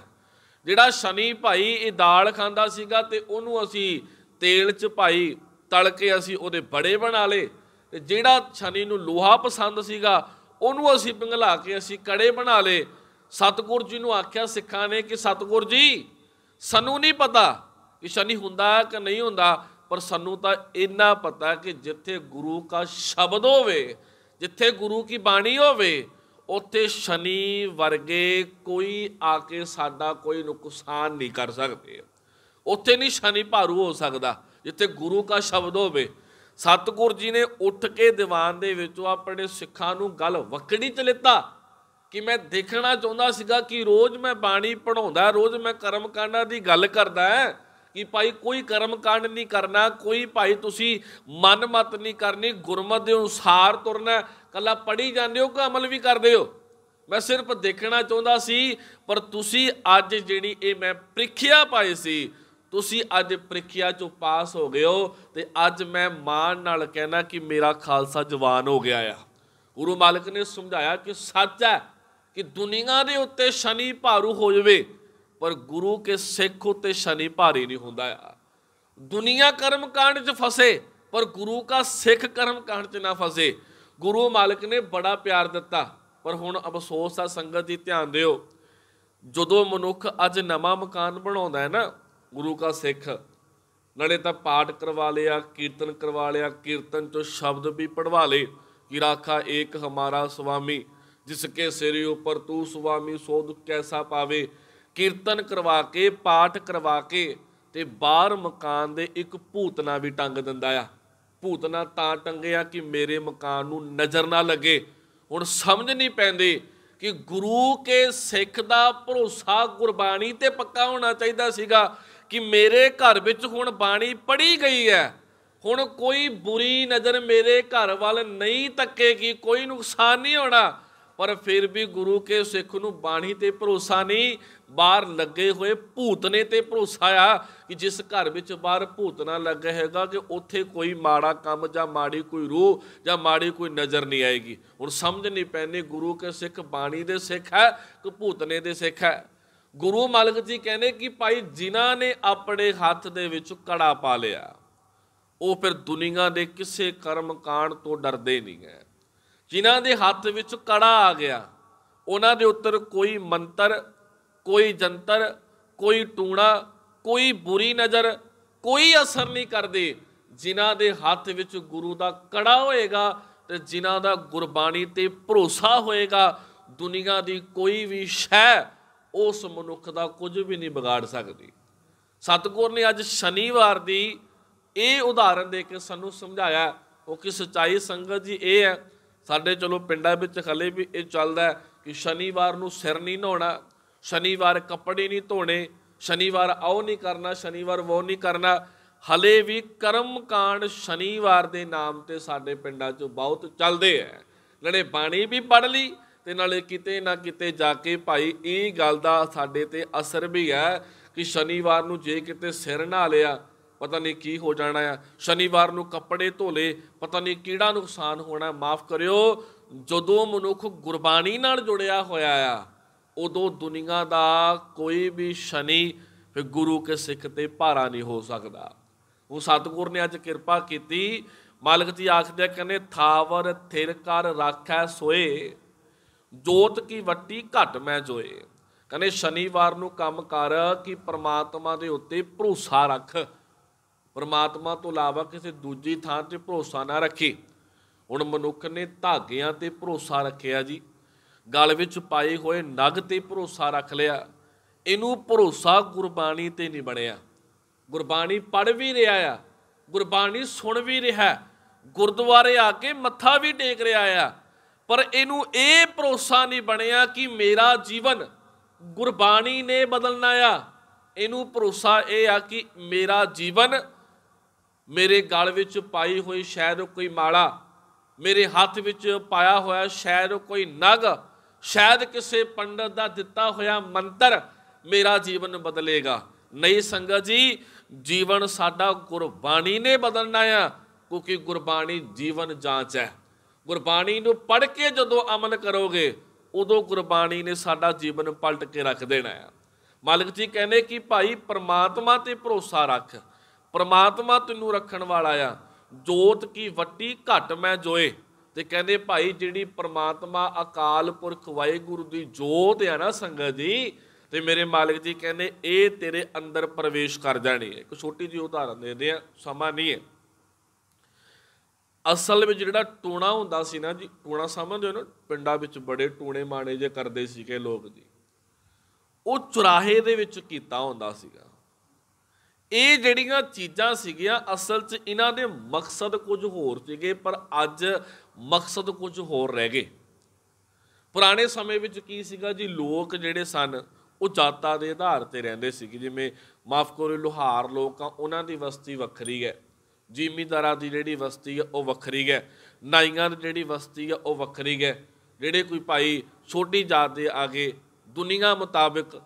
ਜਿਹੜਾ ਸ਼ਨੀ ਭਾਈ ਇਹ ਦਾਲ ਖਾਂਦਾ ਸੀਗਾ ਤੇ ਉਹਨੂੰ ਅਸੀਂ ਤੇਲ 'ਚ ਭਾਈ ਤਲ ਕੇ ਅਸੀਂ ਉਹਦੇ ਬੜੇ ਬਣਾ ਲਏ ਤੇ ਜਿਹੜਾ ਸ਼ਨੀ ਨੂੰ ਲੋਹਾ ਪਸੰਦ ਸੀਗਾ ਉਹਨੂੰ ਅਸੀਂ ਪਿੰਗਲਾ ਕੇ ਅਸੀਂ ਕੜੇ ਬਣਾ ਲਏ ਸਤਗੁਰ ਜੀ ਨੂੰ ਆਖਿਆ ਸਿੱਖਾਂ ਨੇ ਕਿ ਸਤਗੁਰ ਜੀ ਸਾਨੂੰ ਨਹੀਂ ਪਤਾ ਕਿ ਸ਼ਨੀ ਹੁੰਦਾ ਕਿ ਨਹੀਂ ਹੁੰਦਾ ਪਰ ਸਾਨੂੰ ਤਾਂ ਇੰਨਾ ਪਤਾ ਕਿ ਜਿੱਥੇ ਗੁਰੂ ਦਾ ਸ਼ਬਦ ਹੋਵੇ ਜਿੱਥੇ ਗੁਰੂ ਕੀ ਬਾਣੀ ਹੋਵੇ ਉੱਥੇ ਸ਼ਨੀ ਵਰਗੇ ਕੋਈ ਆ ਕੇ ਸਾਡਾ ਕੋਈ ਨੁਕਸਾਨ ਨਹੀਂ ਕਰ ਸਕਦੇ ਉੱਥੇ ਨਹੀਂ ਸ਼ਨੀ ਭਾਰੂ ਹੋ ਸਕਦਾ ਜਿੱਥੇ ਗੁਰੂ ਦਾ ਸ਼ਬਦ ਹੋਵੇ ਸਤਗੁਰ ਜੀ ਨੇ ਉੱਠ ਕੇ ਦੀਵਾਨ ਦੇ ਵਿੱਚੋਂ ਆਪਣੇ ਸਿੱਖਾਂ ਨੂੰ ਗੱਲ ਵਕੜੀ ਚ ਲਿੱਤਾ ਕਿ ਮੈਂ ਦੇਖਣਾ ਚਾਹੁੰਦਾ ਸੀਗਾ ਕਿ ਰੋਜ਼ ਮੈਂ ਬਾਣੀ ਪੜਾਉਂਦਾ ਰੋਜ਼ ਮੈਂ ਕਰਮ ਕਾਂਡਾਂ ਦੀ ਗੱਲ ਕਰਦਾ ਕਿ ਭਾਈ ਕੋਈ ਕਰਮ ਕਾਂਡ ਨਹੀਂ ਕਰਨਾ ਕੋਈ ਭਾਈ ਤੁਸੀਂ ਮਨ ਮਤ ਨਹੀਂ ਕਰਨੀ ਗੁਰਮਤ ਦੇ ਅਨੁਸਾਰ ਤੁਰਨਾ ਕੱਲਾ ਪੜੀ ਜਾਂਦੇ ਹੋ ਕਿ ਅਮਲ ਵੀ ਕਰਦੇ ਹੋ ਮੈਂ ਸਿਰਫ ਦੇਖਣਾ ਚਾਹੁੰਦਾ ਸੀ ਪਰ ਤੁਸੀਂ ਅੱਜ ਜਿਹੜੀ ਇਹ ਮੈਂ ਪ੍ਰੀਖਿਆ ਪਾਈ ਸੀ ਤੁਸੀਂ ਅੱਜ ਪ੍ਰੀਖਿਆ ਚੋਂ ਪਾਸ ਹੋ ਗਏ ਹੋ ਤੇ ਅੱਜ ਮੈਂ ਮਾਣ ਨਾਲ ਕਹਿਣਾ ਕਿ ਮੇਰਾ ਖਾਲਸਾ ਜਵਾਨ ਹੋ ਗਿਆ ਆ ਗੁਰੂ ਮਾਲਕ ਨੇ ਸਮਝਾਇਆ ਕਿ ਸੱਚ ਹੈ ਕਿ ਦੁਨੀਆ ਦੇ ਉੱਤੇ ਸ਼ਨੀ ਭਾਰੂ ਹੋ ਜਾਵੇ ਪਰ ਗੁਰੂ ਕੇ ਸਿੱਖ ਉੱਤੇ ਸ਼ਨੀ ਭਾਰੀ ਨਹੀਂ ਹੁੰਦਾ ਦੁਨੀਆ ਕਰਮ ਕਾਂਡ 'ਚ ਫਸੇ ਪਰ ਗੁਰੂ ਦਾ ਸਿੱਖ ਕਰਮ ਕਾਂਡ 'ਚ ਨਾ ਫਸੇ ਗੁਰੂ ਮਾਲਕ ਨੇ ਬੜਾ ਪਿਆਰ ਦਿੱਤਾ ਪਰ ਹੁਣ ਅਫਸੋਸ ਆ ਸੰਗਤ ਦੀ ਧਿਆਨ ਦਿਓ ਜਦੋਂ ਮਨੁੱਖ ਅੱਜ ਨਵਾਂ ਮਕਾਨ ਬਣਾਉਂਦਾ ਹੈ ਨਾ ਗੁਰੂ ਦਾ ਸਿੱਖ ਨਾਲੇ ਤਾਂ ਪਾਠ ਕਰਵਾ ਲਿਆ ਕੀਰਤਨ ਕਰਵਾ ਲਿਆ ਕੀਰਤਨ ਚੋਂ ਸ਼ਬਦ ਵੀ ਪੜਵਾ ਲੇ ਕਿ ਰਾਖਾ ਏਕ ਹਮਾਰਾ ਸੁਆਮੀ ਜਿਸ ਕੇ ਸਿਰ ਉਪਰ ਤੂ ਸੁਆਮੀ ਸੋ ਦੁਖ ਕੈਸਾ ਪਾਵੇ ਕੀਰਤਨ ਕਰਵਾ ਕੇ ਪਾਠ ਕਰਵਾ ਕੇ ਤੇ ਬਾਹਰ ਮਕਾਨ ਦੇ ਇੱਕ ਭੂਤਨਾ ਵੀ ਟੰਗ ਦਿੰਦਾ ਆ ਭੂਤਨਾ ਤਾਂ ਟੰਗਿਆ ਕਿ ਮੇਰੇ ਮਕਾਨ ਨੂੰ ਨਜ਼ਰ ਨਾ ਲੱਗੇ ਹੁਣ ਸਮਝ ਨਹੀਂ ਪੈਂਦੀ ਕਿ ਗੁਰੂ ਕੇ ਸਿੱਖ ਦਾ ਭਰੋਸਾ ਗੁਰਬਾਣੀ ਤੇ ਪੱਕਾ ਹੋਣਾ ਚਾਹੀਦਾ ਸੀਗਾ ਕਿ ਮੇਰੇ ਘਰ ਵਿੱਚ ਹੁਣ ਬਾਣੀ ਪੜੀ ਗਈ ਹੈ ਹੁਣ ਕੋਈ ਬੁਰੀ ਨਜ਼ਰ ਮੇਰੇ ਘਰ ਵੱਲ ਨਹੀਂ ਤੱਕੇਗੀ ਕੋਈ ਨੁਕਸਾਨ ਨਹੀਂ ਹੋਣਾ ਪਰ ਫਿਰ ਵੀ ਗੁਰੂ ਕੇ ਸਿੱਖ ਨੂੰ ਬਾਣੀ ਤੇ ਭਰੋਸਾ ਨਹੀਂ ਬਾਹਰ ਲੱਗੇ ਹੋਏ ਭੂਤਨੇ ਤੇ ਭਰੋਸਾ ਆ ਕਿ ਜਿਸ ਘਰ ਵਿੱਚ ਬਾਹਰ ਭੂਤਨਾ ਨਾ ਲੱਗਾ ਹੈਗਾ ਕਿ ਉੱਥੇ ਕੋਈ ਮਾੜਾ ਕੰਮ ਜਾਂ ਮਾੜੀ ਕੋਈ ਰੂਹ ਜਾਂ ਮਾੜੀ ਕੋਈ ਨਜ਼ਰ ਨਹੀਂ ਆਏਗੀ ਹੁਣ ਸਮਝ ਨਹੀਂ ਪੈਣੀ ਗੁਰੂ ਕੇ ਸਿੱਖ ਬਾਣੀ ਦੇ ਸਿੱਖ ਹੈ ਕਿ ਭੂਤਨੇ ਦੇ ਸਿੱਖ ਹੈ ਗੁਰੂ ਮਾਲਕ ਜੀ ਕਹਿੰਦੇ ਕਿ ਭਾਈ ਜਿਨ੍ਹਾਂ ਨੇ ਆਪਣੇ ਹੱਥ ਦੇ ਵਿੱਚ ਕੜਾ ਪਾ ਲਿਆ ਉਹ ਫਿਰ ਦੁਨੀਆ ਦੇ ਕਿਸੇ ਕਰਮ ਕਾਂਡ ਤੋਂ ਡਰਦੇ ਨਹੀਂ ਹੈ ਜਿਨ੍ਹਾਂ ਦੇ ਹੱਥ ਵਿੱਚ ਕੜਾ ਆ ਗਿਆ ਉਹਨਾਂ ਦੇ ਉੱਤਰ ਕੋਈ ਮੰਤਰ ਕੋਈ ਜੰਤਰ ਕੋਈ ਟੂਣਾ ਕੋਈ ਬੁਰੀ ਨਜ਼ਰ ਕੋਈ ਅਸਰ ਨਹੀਂ ਕਰਦੇ ਜਿਨ੍ਹਾਂ ਦੇ ਹੱਥ ਵਿੱਚ ਗੁਰੂ ਦਾ ਕੜਾ ਹੋਏਗਾ ਤੇ ਜਿਨ੍ਹਾਂ ਦਾ ਗੁਰਬਾਣੀ ਤੇ ਭਰੋਸਾ ਹੋਏਗਾ ਦੁਨੀਆ ਦੀ ਕੋਈ ਵੀ ਸ਼ੈ ਉਸ ਮਨੁੱਖ ਦਾ ਕੁਝ ਵੀ ਨਹੀਂ ਵਿਗਾੜ ਸਕਦੀ ਸਤਗੁਰ ਨੇ ਅੱਜ ਸ਼ਨੀਵਾਰ ਦੀ ਇਹ ਉਦਾਹਰਨ ਦੇ ਕੇ ਸਾਨੂੰ ਸਮਝਾਇਆ ਉਹ ਕਿ ਸਚਾਈ ਸੰਗਤ ਜੀ ਇਹ ਹੈ ਸਾਡੇ ਚਲੋ ਪਿੰਡਾਂ ਵਿੱਚ ਹਲੇ ਵੀ ਇਹ ਚੱਲਦਾ ਕਿ ਸ਼ਨੀਵਾਰ ਨੂੰ ਸਿਰ ਨਹੀਂ ਨਹਾਉਣਾ ਸ਼ਨੀਵਾਰ ਕੱਪੜੇ ਨਹੀਂ ਧੋਣੇ ਸ਼ਨੀਵਾਰ ਆਉ ਨਹੀਂ ਕਰਨਾ ਸ਼ਨੀਵਾਰ ਵੋ ਨਹੀਂ ਕਰਨਾ ਹਲੇ ਵੀ ਕਰਮ ਕਾਂਡ ਸ਼ਨੀਵਾਰ ਦੇ ਨਾਮ ਤੇ ਸਾਡੇ ਪਿੰਡਾਂ 'ਚ ਬਹੁਤ ਚੱਲਦੇ ਐ ਨਾਲੇ ਬਾਣੀ ਵੀ ਪੜ ਲਈ ਤੇ ਨਾਲੇ ਕਿਤੇ ਨਾ ਕਿਤੇ ਜਾ ਕੇ ਭਾਈ ਇਹ ਗੱਲ ਦਾ ਸਾਡੇ ਤੇ ਅਸਰ ਵੀ ਹੈ ਕਿ ਸ਼ਨੀਵਾਰ ਨੂੰ ਜੇ ਕਿਤੇ ਸਿਰ ਨਾ ਲਿਆ ਪਤਾ ਨਹੀਂ ਕੀ ਹੋ ਜਾਣਾ ਆ ਸ਼ਨੀਵਾਰ ਨੂੰ ਕੱਪੜੇ ਧੋਲੇ ਪਤਾ ਨਹੀਂ ਕਿਹੜਾ ਨੁਕਸਾਨ ਹੋਣਾ ਮਾਫ ਕਰਿਓ ਜਦੋਂ ਮਨੁੱਖ ਗੁਰਬਾਣੀ ਨਾਲ ਜੁੜਿਆ ਹੋਇਆ ਆ ਉਦੋਂ ਦੁਨੀਆ ਦਾ ਕੋਈ ਵੀ ਸ਼ਨੀ ਫਿਰ ਗੁਰੂ ਕੇ ਸਿੱਖ ਤੇ ਭਾਰਾ ਨਹੀਂ ਹੋ ਸਕਦਾ ਉਹ ਸਤਗੁਰ ਨੇ ਅੱਜ ਕਿਰਪਾ ਕੀਤੀ ਮਾਲਕ ਜੀ ਆਖਦੇ ਕਹਿੰਦੇ ਥਾਵਰ ਥਿਰ ਕਰ ਰੱਖੈ ਸੋਏ ਜੋਤ ਕੀ ਵੱਟੀ ਘਟ ਮੈਂ ਜੋਏ ਕਹਿੰਦੇ ਸ਼ਨੀਵਾਰ ਨੂੰ ਕੰਮ ਕਰ ਕਿ ਪ੍ਰਮਾਤਮਾ ਦੇ ਉੱਤੇ ਭਰੋਸਾ ਰੱਖ ਪਰਮਾਤਮਾ ਤੋਂ ਇਲਾਵਾ ਕਿਸੇ ਦੂਜੀ ਥਾਂ ਤੇ ਭਰੋਸਾ ਨਾ ਰੱਖੀ ਹੁਣ ਮਨੁੱਖ ਨੇ ਧਾਗਿਆਂ ਤੇ ਭਰੋਸਾ ਰੱਖਿਆ ਜੀ ਗਲ ਵਿੱਚ ਪਾਏ ਹੋਏ ਨਗ ਤੇ ਭਰੋਸਾ ਰੱਖ ਲਿਆ ਇਹਨੂੰ ਭਰੋਸਾ ਗੁਰਬਾਣੀ ਤੇ ਨਹੀਂ ਬਣਿਆ ਗੁਰਬਾਣੀ ਪੜ ਵੀ ਰਿਹਾ ਆ ਗੁਰਬਾਣੀ ਸੁਣ ਵੀ ਰਿਹਾ ਗੁਰਦੁਆਰੇ ਆ ਕੇ ਮੱਥਾ ਵੀ ਟੇਕ ਰਿਹਾ ਆ ਪਰ ਇਹਨੂੰ ਇਹ ਭਰੋਸਾ ਨਹੀਂ ਬਣਿਆ ਕਿ ਮੇਰਾ ਜੀਵਨ ਗੁਰਬਾਣੀ ਨੇ ਬਦਲਣਾ ਆ ਇਹਨੂੰ ਭਰੋਸਾ ਇਹ ਆ ਕਿ ਮੇਰਾ ਜੀਵਨ ਮੇਰੇ ਗਲ ਵਿੱਚ ਪਾਈ ਹੋਈ ਸ਼ਾਇਦ ਕੋਈ ਮਾਲਾ ਮੇਰੇ ਹੱਥ ਵਿੱਚ ਪਾਇਆ ਹੋਇਆ ਸ਼ਾਇਦ ਕੋਈ ਨਗ ਸ਼ਾਇਦ ਕਿਸੇ ਪੰਡਤ ਦਾ ਦਿੱਤਾ ਹੋਇਆ ਮੰਤਰ ਮੇਰਾ ਜੀਵਨ ਬਦਲੇਗਾ ਨਹੀਂ ਸੰਗਤ ਜੀ ਜੀਵਨ ਸਾਡਾ ਗੁਰਬਾਣੀ ਨੇ ਬਦਲਣਾ ਆ ਕਿਉਂਕਿ ਗੁਰਬਾਣੀ ਜੀਵਨ ਜਾਂਚ ਹੈ ਗੁਰਬਾਣੀ ਨੂੰ ਪੜ੍ਹ ਕੇ ਜਦੋਂ ਅਮਲ ਕਰੋਗੇ ਉਦੋਂ ਗੁਰਬਾਣੀ ਨੇ ਸਾਡਾ ਜੀਵਨ ਪਲਟ ਕੇ ਰੱਖ ਦੇਣਾ ਹੈ ਮਾਲਕ ਜੀ ਕਹਿੰਦੇ ਕਿ ਭਾਈ ਪਰਮਾਤਮਾ ਤੇ ਭਰੋਸਾ ਰੱਖ ਪਰਮਾਤਮਾ ਤੈਨੂੰ ਰੱਖਣ ਵਾਲਾ ਆ ਜੋਤ ਕੀ ਵੱਟੀ ਘਟ ਮੈਂ ਜੋਏ ਤੇ ਕਹਿੰਦੇ ਭਾਈ ਜਿਹੜੀ ਪਰਮਾਤਮਾ ਅਕਾਲ ਪੁਰਖ ਵਾਹਿਗੁਰੂ ਦੀ ਜੋਤ ਆ ਨਾ ਸੰਗਤ ਦੀ ਤੇ ਮੇਰੇ ਮਾਲਕ ਜੀ ਕਹਿੰਦੇ ਇਹ ਤੇਰੇ ਅੰਦਰ ਪ੍ਰਵੇਸ਼ ਕਰ ਜਾਣੀ ਹੈ ਇੱਕ ਛੋਟੀ ਜਿਹੀ ਉਦਾਹਰਨ ਦੇ ਆ ਸਮਾਂ ਨਹੀਂ ਹੈ ਅਸਲ ਵਿੱਚ ਜਿਹੜਾ ਟੂਣਾ ਹੁੰਦਾ ਸੀ ਨਾ ਜੀ ਟੂਣਾ ਸਮਝਦੇ ਹੋ ਨਾ ਪਿੰਡਾਂ ਵਿੱਚ ਬੜੇ ਟੂਣੇ ਮਾਣੇ ਜੇ ਕਰਦੇ ਸੀਗੇ ਲੋਕ ਜੀ ਉਹ ਚੁਰਾਹੇ ਦੇ ਵਿੱਚ ਕੀਤਾ ਹੁੰਦਾ ਸੀਗਾ ਇਹ ਜਿਹੜੀਆਂ ਚੀਜ਼ਾਂ ਸੀਗੀਆਂ ਅਸਲ 'ਚ ਇਹਨਾਂ ਦੇ ਮਕਸਦ ਕੁਝ ਹੋਰ ਸੀਗੇ ਪਰ ਅੱਜ ਮਕਸਦ ਕੁਝ ਹੋਰ ਰਹਿ ਗਏ ਪੁਰਾਣੇ ਸਮੇਂ ਵਿੱਚ ਕੀ ਸੀਗਾ ਜੀ ਲੋਕ ਜਿਹੜੇ ਸਨ ਉਹ ਜਾਤਾਂ ਦੇ ਆਧਾਰ ਤੇ ਰਹਿੰਦੇ ਸੀਗੇ ਜਿਵੇਂ ਮਾਫ ਕਰੋ ਲੋਹਾਰ ਲੋਕ ਆ ਉਹਨਾਂ ਦੀ ਵਸਤੀ ਵੱਖਰੀ ਹੈ ਜ਼ਿਮੀਂਦਾਰਾਂ ਦੀ ਜਿਹੜੀ ਵਸਤੀ ਹੈ ਉਹ ਵੱਖਰੀ ਹੈ ਨਾਈਆਂ ਦੀ ਜਿਹੜੀ ਵਸਤੀ ਹੈ ਉਹ ਵੱਖਰੀ ਹੈ ਜਿਹੜੇ ਕੋਈ ਭਾਈ ਛੋਟੀ ਜਾਤ ਦੇ ਆਗੇ ਦੁਨੀਆ ਮੁਤਾਬਕ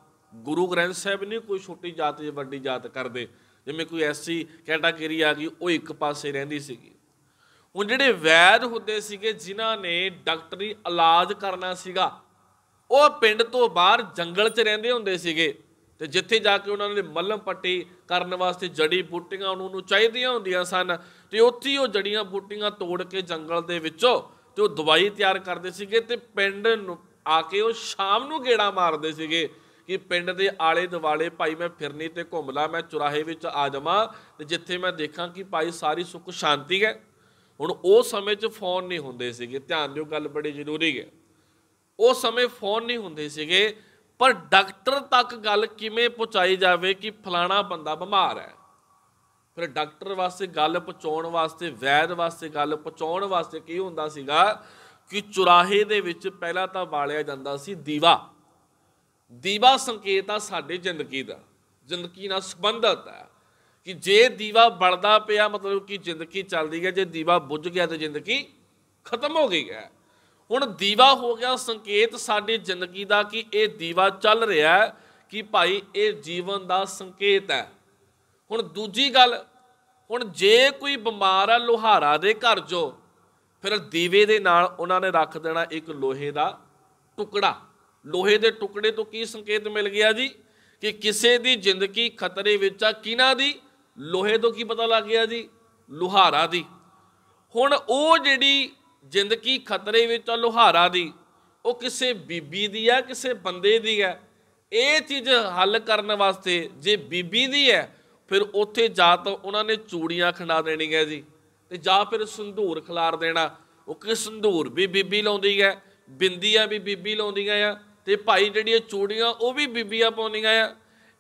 ਗੁਰੂ ਗ੍ਰੰਥ ਸਾਹਿਬ ਨੇ ਕੋਈ ਛੋਟੀ ਜਾਤ ਜਾਂ ਵੱਡੀ ਜਾਤ ਕਰਦੇ ਜਿਵੇਂ ਕੋਈ ਐਸੀ ਕੈਟਾਗਰੀ ਆ ਗਈ ਉਹ ਇੱਕ ਪਾਸੇ ਰਹਿੰਦੀ ਸੀਗੀ ਉਹ ਜਿਹੜੇ ਵੈਦ ਹੁੰਦੇ ਸੀਗੇ ਜਿਨ੍ਹਾਂ ਨੇ ਡਾਕਟਰੀ ਇਲਾਜ ਕਰਨਾ ਸੀਗਾ ਉਹ ਪਿੰਡ ਤੋਂ ਬਾਹਰ ਜੰਗਲ 'ਚ ਰਹਿੰਦੇ ਹੁੰਦੇ ਸੀਗੇ ਤੇ ਜਿੱਥੇ ਜਾ ਕੇ ਉਹਨਾਂ ਨੇ ਮੱਲਮ ਪੱਟੀ ਕਰਨ ਵਾਸਤੇ ਜੜੀ ਬੂਟੀਆਂ ਉਹਨਾਂ ਨੂੰ ਚਾਹੀਦੀਆਂ ਹੁੰਦੀਆਂ ਸਨ ਤੇ ਉੱਥੇ ਹੀ ਉਹ ਜੜੀਆਂ ਬੂਟੀਆਂ ਤੋੜ ਕੇ ਜੰਗਲ ਦੇ ਵਿੱਚੋਂ ਤੇ ਉਹ ਦਵਾਈ ਤਿਆਰ ਕਰਦੇ ਸੀਗੇ ਤੇ ਪਿੰਡ ਨੂੰ ਆ ਕੇ ਉਹ ਸ਼ਾਮ ਨੂੰ ਗੇੜਾ ਮਾਰਦੇ ਸੀਗੇ ਕਿ ਪਿੰਡ ਦੇ ਆਲੇ ਦੁਆਲੇ ਭਾਈ ਮੈਂ ਫਿਰਨੀ ਤੇ ਘੁੰਮ ਲਾ ਮੈਂ ਚੁਰਾਹੇ ਵਿੱਚ ਆ ਜਾਵਾਂ ਤੇ ਜਿੱਥੇ ਮੈਂ ਦੇਖਾਂ ਕਿ ਭਾਈ ਸਾਰੀ ਸੁੱਖ ਸ਼ਾਂਤੀ ਹੈ ਹੁਣ ਉਹ ਸਮੇਂ 'ਚ ਫੋਨ ਨਹੀਂ ਹੁੰਦੇ ਸੀਗੇ ਧਿਆਨ ਦਿਓ ਗੱਲ ਬੜੀ ਜ਼ਰੂਰੀ ਹੈ ਉਹ ਸਮੇਂ ਫੋਨ ਨਹੀਂ ਹੁੰਦੇ ਸੀਗੇ ਪਰ ਡਾਕਟਰ ਤੱਕ ਗੱਲ ਕਿਵੇਂ ਪਹੁੰਚਾਈ ਜਾਵੇ ਕਿ ਫਲਾਣਾ ਬੰਦਾ ਬਿਮਾਰ ਹੈ ਫਿਰ ਡਾਕਟਰ ਵਾਸਤੇ ਗੱਲ ਪਹੁੰਚਾਉਣ ਵਾਸਤੇ ਵੈਦ ਵਾਸਤੇ ਗੱਲ ਪਹੁੰਚਾਉਣ ਵਾਸਤੇ ਕੀ ਹੁੰਦਾ ਸੀਗਾ ਕਿ ਚੁਰਾਹੇ ਦੇ ਵਿੱਚ ਪਹਿਲਾਂ ਤਾਂ ਬਾਲਿਆ ਜਾਂਦਾ ਸੀ ਦੀਵਾ ਦੀਵਾ ਸੰਕੇਤ ਆ ਸਾਡੇ ਜ਼ਿੰਦਗੀ ਦਾ ਜ਼ਿੰਦਗੀ ਨਾਲ ਸੰਬੰਧਤ ਆ ਕਿ ਜੇ ਦੀਵਾ ਬਲਦਾ ਪਿਆ ਮਤਲਬ ਕਿ ਜ਼ਿੰਦਗੀ ਚੱਲਦੀ ਹੈ ਜੇ ਦੀਵਾ ਬੁੱਝ ਗਿਆ ਤਾਂ ਜ਼ਿੰਦਗੀ ਖਤਮ ਹੋ ਗਈ ਹੈ ਹੁਣ ਦੀਵਾ ਹੋ ਗਿਆ ਸੰਕੇਤ ਸਾਡੀ ਜ਼ਿੰਦਗੀ ਦਾ ਕਿ ਇਹ ਦੀਵਾ ਚੱਲ ਰਿਹਾ ਹੈ ਕਿ ਭਾਈ ਇਹ ਜੀਵਨ ਦਾ ਸੰਕੇਤ ਹੈ ਹੁਣ ਦੂਜੀ ਗੱਲ ਹੁਣ ਜੇ ਕੋਈ ਬਿਮਾਰ ਆ ਲੋਹਾਰਾ ਦੇ ਘਰ ਜੋ ਫਿਰ ਦੀਵੇ ਦੇ ਨਾਲ ਉਹਨਾਂ ਨੇ ਰੱਖ ਦੇਣਾ ਇੱਕ ਲੋਹੇ ਦਾ ਟੁਕੜਾ ਲੋਹੇ ਦੇ ਟੁਕੜੇ ਤੋਂ ਕੀ ਸੰਕੇਤ ਮਿਲ ਗਿਆ ਜੀ ਕਿ ਕਿਸੇ ਦੀ ਜ਼ਿੰਦਗੀ ਖਤਰੇ ਵਿੱਚ ਆ ਕਿਨਾਂ ਦੀ ਲੋਹੇ ਤੋਂ ਕੀ ਪਤਾ ਲੱਗ ਗਿਆ ਜੀ ਲੁਹਾਰਾ ਦੀ ਹੁਣ ਉਹ ਜਿਹੜੀ ਜ਼ਿੰਦਗੀ ਖਤਰੇ ਵਿੱਚ ਆ ਲੁਹਾਰਾ ਦੀ ਉਹ ਕਿਸੇ ਬੀਬੀ ਦੀ ਆ ਕਿਸੇ ਬੰਦੇ ਦੀ ਆ ਇਹ ਚੀਜ਼ ਹੱਲ ਕਰਨ ਵਾਸਤੇ ਜੇ ਬੀਬੀ ਦੀ ਹੈ ਫਿਰ ਉੱਥੇ ਜਾ ਤਾਂ ਉਹਨਾਂ ਨੇ ਚੂੜੀਆਂ ਖੰਡਾ ਦੇਣੀਆਂ ਜੀ ਤੇ ਜਾਂ ਫਿਰ ਸੰਧੂਰ ਖਿਲਾਰ ਦੇਣਾ ਉਹ ਕਿ ਸੰਧੂਰ ਵੀ ਬੀਬੀ ਲਾਉਂਦੀ ਹੈ ਬਿੰਦੀਆਂ ਵੀ ਬੀਬੀ ਲਾਉਂਦੀਆਂ ਆ ਤੇ ਭਾਈ ਜਿਹੜੀਆਂ ਚੂੜੀਆਂ ਉਹ ਵੀ ਬੀਬੀਆਂ ਪਾਉਂਦੀਆਂ ਆ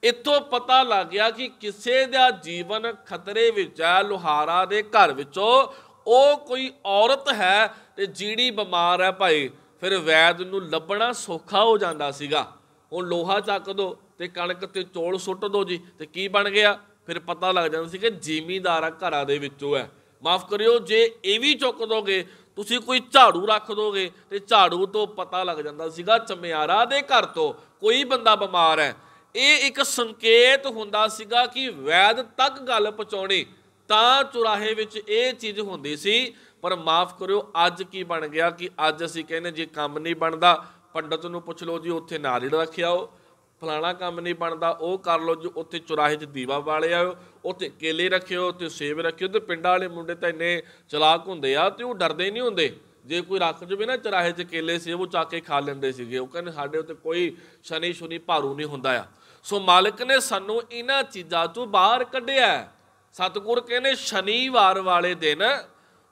ਇੱਥੋਂ ਪਤਾ ਲੱਗ ਗਿਆ ਕਿ ਕਿਸੇ ਦਾ ਜੀਵਨ ਖਤਰੇ ਵਿੱਚ ਆ ਲੋਹਾਰਾ ਦੇ ਘਰ ਵਿੱਚੋਂ ਉਹ ਕੋਈ ਔਰਤ ਹੈ ਤੇ ਜਿਹੜੀ ਬਿਮਾਰ ਹੈ ਭਾਈ ਫਿਰ ਵੈਦ ਨੂੰ ਲੱਭਣਾ ਸੌਖਾ ਹੋ ਜਾਂਦਾ ਸੀਗਾ ਹੁਣ ਲੋਹਾ ਚੱਕ ਦੋ ਤੇ ਕਣਕ ਤੇ ਚੋਲ ਸੁੱਟ ਦੋ ਜੀ ਤੇ ਕੀ ਬਣ ਗਿਆ ਫਿਰ ਪਤਾ ਲੱਗ ਜਾਂਦਾ ਸੀ ਕਿ ਜ਼ਿਮੀਦਾਰਾ ਘਰਾਂ ਦੇ ਵਿੱਚੋਂ ਹੈ ਮਾਫ ਕਰਿਓ ਜੇ ਇਹ ਵੀ ਚੁੱਕ ਦੋਗੇ ਤੁਸੀਂ ਕੋਈ ਝਾੜੂ ਰੱਖ ਦੋਗੇ ਤੇ ਝਾੜੂ ਤੋਂ ਪਤਾ ਲੱਗ ਜਾਂਦਾ ਸੀਗਾ ਚਮਿਆਰਾ ਦੇ ਘਰ ਤੋਂ ਕੋਈ ਬੰਦਾ ਬਿਮਾਰ ਹੈ ਇਹ ਇੱਕ ਸੰਕੇਤ ਹੁੰਦਾ ਸੀਗਾ ਕਿ ਵੈਦ ਤੱਕ ਗੱਲ ਪਹੁੰਚਾਉਣੀ ਤਾਂ ਚੁਰਾਹੇ ਵਿੱਚ ਇਹ ਚੀਜ਼ ਹੁੰਦੀ ਸੀ ਪਰ ਮਾਫ ਕਰਿਓ ਅੱਜ ਕੀ ਬਣ ਗਿਆ ਕਿ ਅੱਜ ਅਸੀਂ ਕਹਿੰਦੇ ਜੇ ਕੰਮ ਨਹੀਂ ਬਣਦਾ ਪੰਡਤ ਨੂੰ ਪੁੱਛ ਲਓ ਜੀ ਉੱਥੇ ਨਾਰੀੜ ਰੱਖਿਆਓ ਫਲਾਣਾ ਕੰਮ ਨਹੀਂ ਬਣਦਾ ਉਹ ਕਰ ਲਓ ਜੋ ਉੱਥੇ ਚੁਰਾਹੇ 'ਚ ਦੀਵਾ ਵਾਲੇ ਆਇਓ ਉੱਥੇ ਕੇਲੇ ਰੱਖਿਓ ਤੇ ਸੇਬ ਰੱਖਿਓ ਤੇ ਪਿੰਡਾਂ ਵਾਲੇ ਮੁੰਡੇ ਤਾਂ ਇੰਨੇ ਚਲਾਕ ਹੁੰਦੇ ਆ ਤੇ ਉਹ ਡਰਦੇ ਨਹੀਂ ਹੁੰਦੇ ਜੇ ਕੋਈ ਰੱਖ ਜਵੇ ਨਾ ਚਰਾਹੇ 'ਚ ਕੇਲੇ ਸੀ ਉਹ ਚਾਕੇ ਖਾ ਲੈਂਦੇ ਸੀਗੇ ਉਹ ਕਹਿੰਦੇ ਸਾਡੇ ਉੱਤੇ ਕੋਈ ਸ਼ਨੀ ਸ਼ੁਨੀ ਭਾਰੂ ਨਹੀਂ ਹੁੰਦਾ ਆ ਸੋ ਮਾਲਕ ਨੇ ਸਾਨੂੰ ਇਹਨਾਂ ਚੀਜ਼ਾਂ ਤੋਂ ਬਾਹਰ ਕੱਢਿਆ ਸਤਗੁਰ ਕਹਿੰਦੇ ਸ਼ਨੀਵਾਰ ਵਾਲੇ ਦਿਨ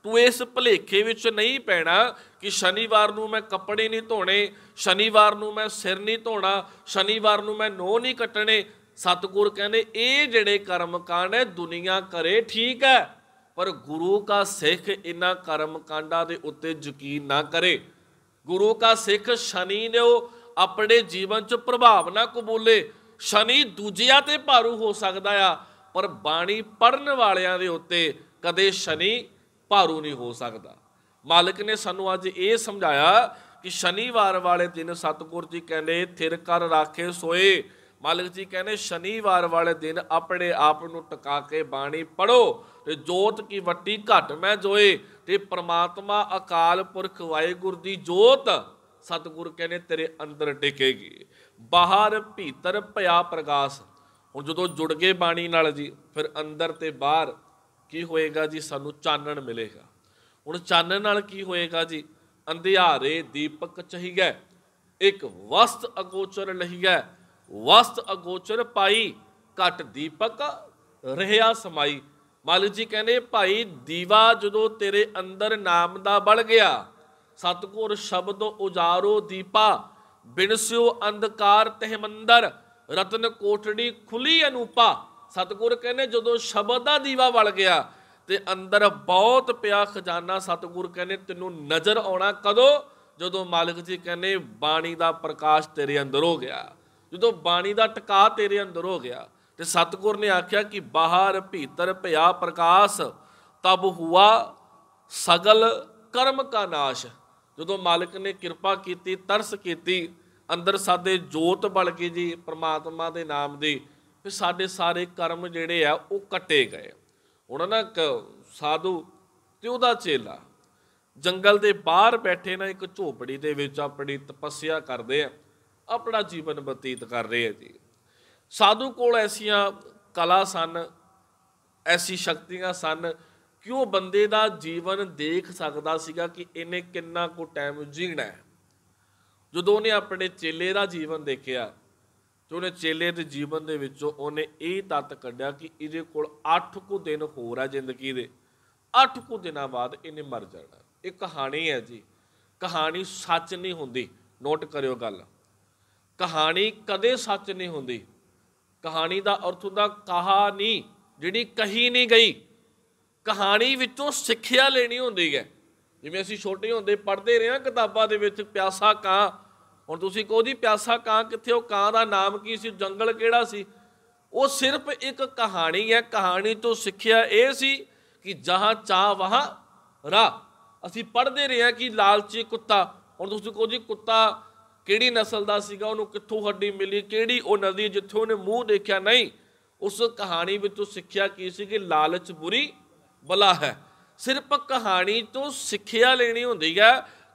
ਤੂੰ ਇਸ ਭਲੇਖੇ ਵਿੱਚ ਨਹੀਂ ਪੈਣਾ ਕਿ ਸ਼ਨੀਵਾਰ ਨੂੰ ਮੈਂ ਕੱਪੜੇ ਨਹੀਂ ਧੋਣੇ ਸ਼ਨੀਵਾਰ ਨੂੰ ਮੈਂ ਸਿਰ ਨਹੀਂ ਧੋਣਾ ਸ਼ਨੀਵਾਰ ਨੂੰ ਮੈਂ ਨੋ ਨਹੀਂ ਕੱਟਣੇ ਸਤਗੁਰ ਕਹਿੰਦੇ ਇਹ ਜਿਹੜੇ ਕਰਮ ਕਾਂਡ ਹੈ ਦੁਨੀਆ ਕਰੇ ਠੀਕ ਹੈ ਪਰ ਗੁਰੂ ਕਾ ਸਿੱਖ ਇਨ੍ਹਾਂ ਕਰਮ ਕਾਂਡਾਂ ਦੇ ਉੱਤੇ ਯਕੀਨ ਨਾ ਕਰੇ ਗੁਰੂ ਕਾ ਸਿੱਖ ਸ਼ਨੀ ਨੇ ਉਹ ਆਪਣੇ ਜੀਵਨ 'ਚ ਪ੍ਰਭਾਵ ਨਾ ਕਬੂਲੇ ਸ਼ਨੀ ਦੂਜਿਆਂ ਤੇ ਭਾਰੂ ਹੋ ਸਕਦਾ ਆ ਪਰ ਬਾਣੀ ਪੜਨ ਵਾਲਿਆਂ ਦੇ ਉੱਤੇ ਕਦੇ ਸ਼ਨੀ ਭਾਰੂ ਨਹੀਂ ਹੋ ਸਕਦਾ ਮਾਲਕ ਨੇ ਸਾਨੂੰ ਅੱਜ ਇਹ ਸਮਝਾਇਆ ਕਿ ਸ਼ਨੀਵਾਰ ਵਾਲੇ ਦਿਨ ਸਤਗੁਰ ਜੀ ਕਹਿੰਦੇ ਥਿਰ ਕਰ ਰਾਖੇ ਸੋਏ ਮਾਲਕ ਜੀ ਕਹਿੰਦੇ ਸ਼ਨੀਵਾਰ ਵਾਲੇ ਦਿਨ ਆਪਣੇ ਆਪ ਨੂੰ ਟਿਕਾ ਕੇ ਬਾਣੀ ਪੜੋ ਤੇ ਜੋਤ ਕੀ ਵੱਟੀ ਘਟ ਮੈਂ ਜੋਏ ਤੇ ਪ੍ਰਮਾਤਮਾ ਅਕਾਲ ਪੁਰਖ ਵਾਹਿਗੁਰੂ ਦੀ ਜੋਤ ਸਤਗੁਰ ਕਹਿੰਦੇ ਤੇਰੇ ਅੰਦਰ ਟਿਕੇਗੀ ਬਾਹਰ ਭੀਤਰ ਭਇਆ ਪ੍ਰਕਾਸ਼ ਹੁਣ ਜਦੋਂ ਜੁੜ ਗਏ ਬਾਣੀ ਨਾਲ ਜੀ ਫਿਰ ਅੰਦਰ ਤੇ ਬਾਹਰ ਕੀ ਹੋਏਗਾ ਜੀ ਸਾਨੂੰ ਚਾਨਣ ਮਿਲੇਗਾ ਹੁਣ ਚਾਨਣ ਨਾਲ ਕੀ ਹੋਏਗਾ ਜੀ ਅੰਧਿਆਰੇ ਦੀਪਕ ਚਹੀਗਾ ਇੱਕ ਵਸਤ ਅਗੋਚਰ ਲਹੀਗਾ ਵਸਤ ਅਗੋਚਰ ਪਾਈ ਘਟ ਦੀਪਕ ਰਹਿਆ ਸਮਾਈ ਮਾਲਕ ਜੀ ਕਹਿੰਦੇ ਭਾਈ ਦੀਵਾ ਜਦੋਂ ਤੇਰੇ ਅੰਦਰ ਨਾਮ ਦਾ ਬਲ ਗਿਆ ਸਤਗੁਰ ਸ਼ਬਦ ਉਜਾਰੋ ਦੀਪਾ ਬਿਨਸਿਓ ਅੰਧਕਾਰ ਤਹਿ ਮੰਦਰ ਰਤਨ ਕੋਟੜੀ ਖੁਲੀ ਅਨੂਪਾ ਸਤਗੁਰ ਕਹਿੰਦੇ ਜਦੋਂ ਸ਼ਬਦ ਦਾ ਦੀਵਾ ਬਲ ਗਿਆ ਤੇ ਅੰਦਰ ਬਹੁਤ ਪਿਆ ਖਜ਼ਾਨਾ ਸਤਗੁਰ ਕਹਿੰਦੇ ਤੈਨੂੰ ਨਜ਼ਰ ਆਉਣਾ ਕਦੋਂ ਜਦੋਂ ਮਾਲਕ ਜੀ ਕਹਿੰਦੇ ਬਾਣੀ ਦਾ ਪ੍ਰਕਾਸ਼ ਤੇਰੇ ਅੰਦਰ ਹੋ ਗਿਆ ਜਦੋਂ ਬਾਣੀ ਦਾ ਟਿਕਾ ਤੇਰੇ ਅੰਦਰ ਹੋ ਗਿਆ ਤੇ ਸਤਗੁਰ ਨੇ ਆਖਿਆ ਕਿ ਬਾਹਰ ਭੀਤਰ ਪਿਆ ਪ੍ਰਕਾਸ਼ ਤਬ ਹੁਆ ਸਗਲ ਕਰਮ ਕਾ ਨਾਸ਼ ਜਦੋਂ ਮਾਲਕ ਨੇ ਕਿਰਪਾ ਕੀਤੀ ਤਰਸ ਕੀਤੀ ਅੰਦਰ ਸਾਦੇ ਜੋਤ ਬਲ ਕੇ ਜੀ ਪ੍ਰਮਾਤਮਾ ਦੇ ਨਾਮ ਦੀ ਵੀ ਸਾਡੇ ਸਾਰੇ ਕਰਮ ਜਿਹੜੇ ਆ ਉਹ ਕੱਟੇ ਗਏ ਉਹਨਾਂ ਨਾ ਸਾਧੂ ਤੇ ਉਹਦਾ ਚੇਲਾ ਜੰਗਲ ਦੇ ਬਾਹਰ ਬੈਠੇ ਨਾ ਇੱਕ ਝੋਪੜੀ ਦੇ ਵਿੱਚ ਆਪਣੀ ਤਪੱਸਿਆ ਕਰਦੇ ਆ ਆਪਣਾ ਜੀਵਨ ਬਤੀਤ ਕਰ ਰਹੇ ਆ ਜੀ ਸਾਧੂ ਕੋਲ ਐਸੀਆਂ ਕਲਾ ਸਨ ਐਸੀ ਸ਼ਕਤੀਆਂ ਸਨ ਕਿ ਉਹ ਬੰਦੇ ਦਾ ਜੀਵਨ ਦੇਖ ਸਕਦਾ ਸੀਗਾ ਕਿ ਇਹਨੇ ਕਿੰਨਾ ਕੁ ਟਾਈਮ ਜੀਣਾ ਹੈ ਜਦੋਂ ਉਹਨੇ ਆਪਣੇ ਚੇਲੇ ਦਾ ਜੀਵਨ ਦੇਖਿਆ ਤੇ ਉਹਨੇ ਚੇਲੇ ਦੇ ਜੀਵਨ ਦੇ ਵਿੱਚੋਂ ਉਹਨੇ ਇਹ ਤੱਤ ਕੱਢਿਆ ਕਿ ਇਹਦੇ ਕੋਲ 8 ਕੁ ਦਿਨ ਹੋਰ ਆ ਜ਼ਿੰਦਗੀ ਦੇ 8 ਕੁ ਦਿਨਾਂ ਬਾਅਦ ਇਹਨੇ ਮਰ ਜਾਣਾ ਇਹ ਕਹਾਣੀ ਹੈ ਜੀ ਕਹਾਣੀ ਸੱਚ ਨਹੀਂ ਹੁੰਦੀ ਨੋਟ ਕਰਿਓ ਗੱਲ ਕਹਾਣੀ ਕਦੇ ਸੱਚ ਨਹੀਂ ਹੁੰਦੀ ਕਹਾਣੀ ਦਾ ਅਰਥ ਹੁੰਦਾ ਕਹਾ ਨਹੀਂ ਜਿਹੜੀ ਕਹੀ ਨਹੀਂ ਗਈ ਕਹਾਣੀ ਵਿੱਚੋਂ ਸਿੱਖਿਆ ਲੈਣੀ ਹੁੰਦੀ ਹੈ ਜਿਵੇਂ ਅਸੀਂ ਛੋਟੇ ਹੁੰਦੇ ਪੜ੍ਹਦੇ ਰਹੇ ਹਾਂ ਕਿਤਾਬਾਂ ਦੇ ਵਿੱਚ ਪਿਆਸਾ ਕਾਂ ਹੁਣ ਤੁਸੀਂ ਕਹੋ ਜੀ ਪਿਆਸਾ ਕਾਂ ਕਿੱਥੇ ਉਹ ਕਾਂ ਦਾ ਨਾਮ ਕੀ ਸੀ ਜੰਗਲ ਕਿਹੜਾ ਸੀ ਉਹ ਸਿਰਫ ਇੱਕ ਕਹਾਣੀ ਹੈ ਕਹਾਣੀ ਤੋਂ ਸਿੱਖਿਆ ਇਹ ਸੀ ਕਿ ਜਹਾਂ ਚਾਹ ਵਹਾਂ ਰਾ ਅਸੀਂ ਪੜਦੇ ਰਹੇ ਆ ਕਿ ਲਾਲਚੀ ਕੁੱਤਾ ਹੁਣ ਤੁਸੀਂ ਕਹੋ ਜੀ ਕੁੱਤਾ ਕਿਹੜੀ ਨਸਲ ਦਾ ਸੀਗਾ ਉਹਨੂੰ ਕਿੱਥੋਂ ਹੱਡੀ ਮਿਲੀ ਕਿਹੜੀ ਉਹ ਨਦੀ ਜਿੱਥੋਂ ਉਹਨੇ ਮੂੰਹ ਦੇਖਿਆ ਨਹੀਂ ਉਸ ਕਹਾਣੀ ਵਿੱਚੋਂ ਸਿੱਖਿਆ ਕੀ ਸੀ ਕਿ ਲਾਲਚ ਬੁਰੀ ਬਲਾ ਹੈ ਸਿਰਫ ਕਹਾਣੀ ਤੋਂ ਸਿੱਖਿਆ ਲੈਣੀ ਹੁੰਦੀ ਹੈ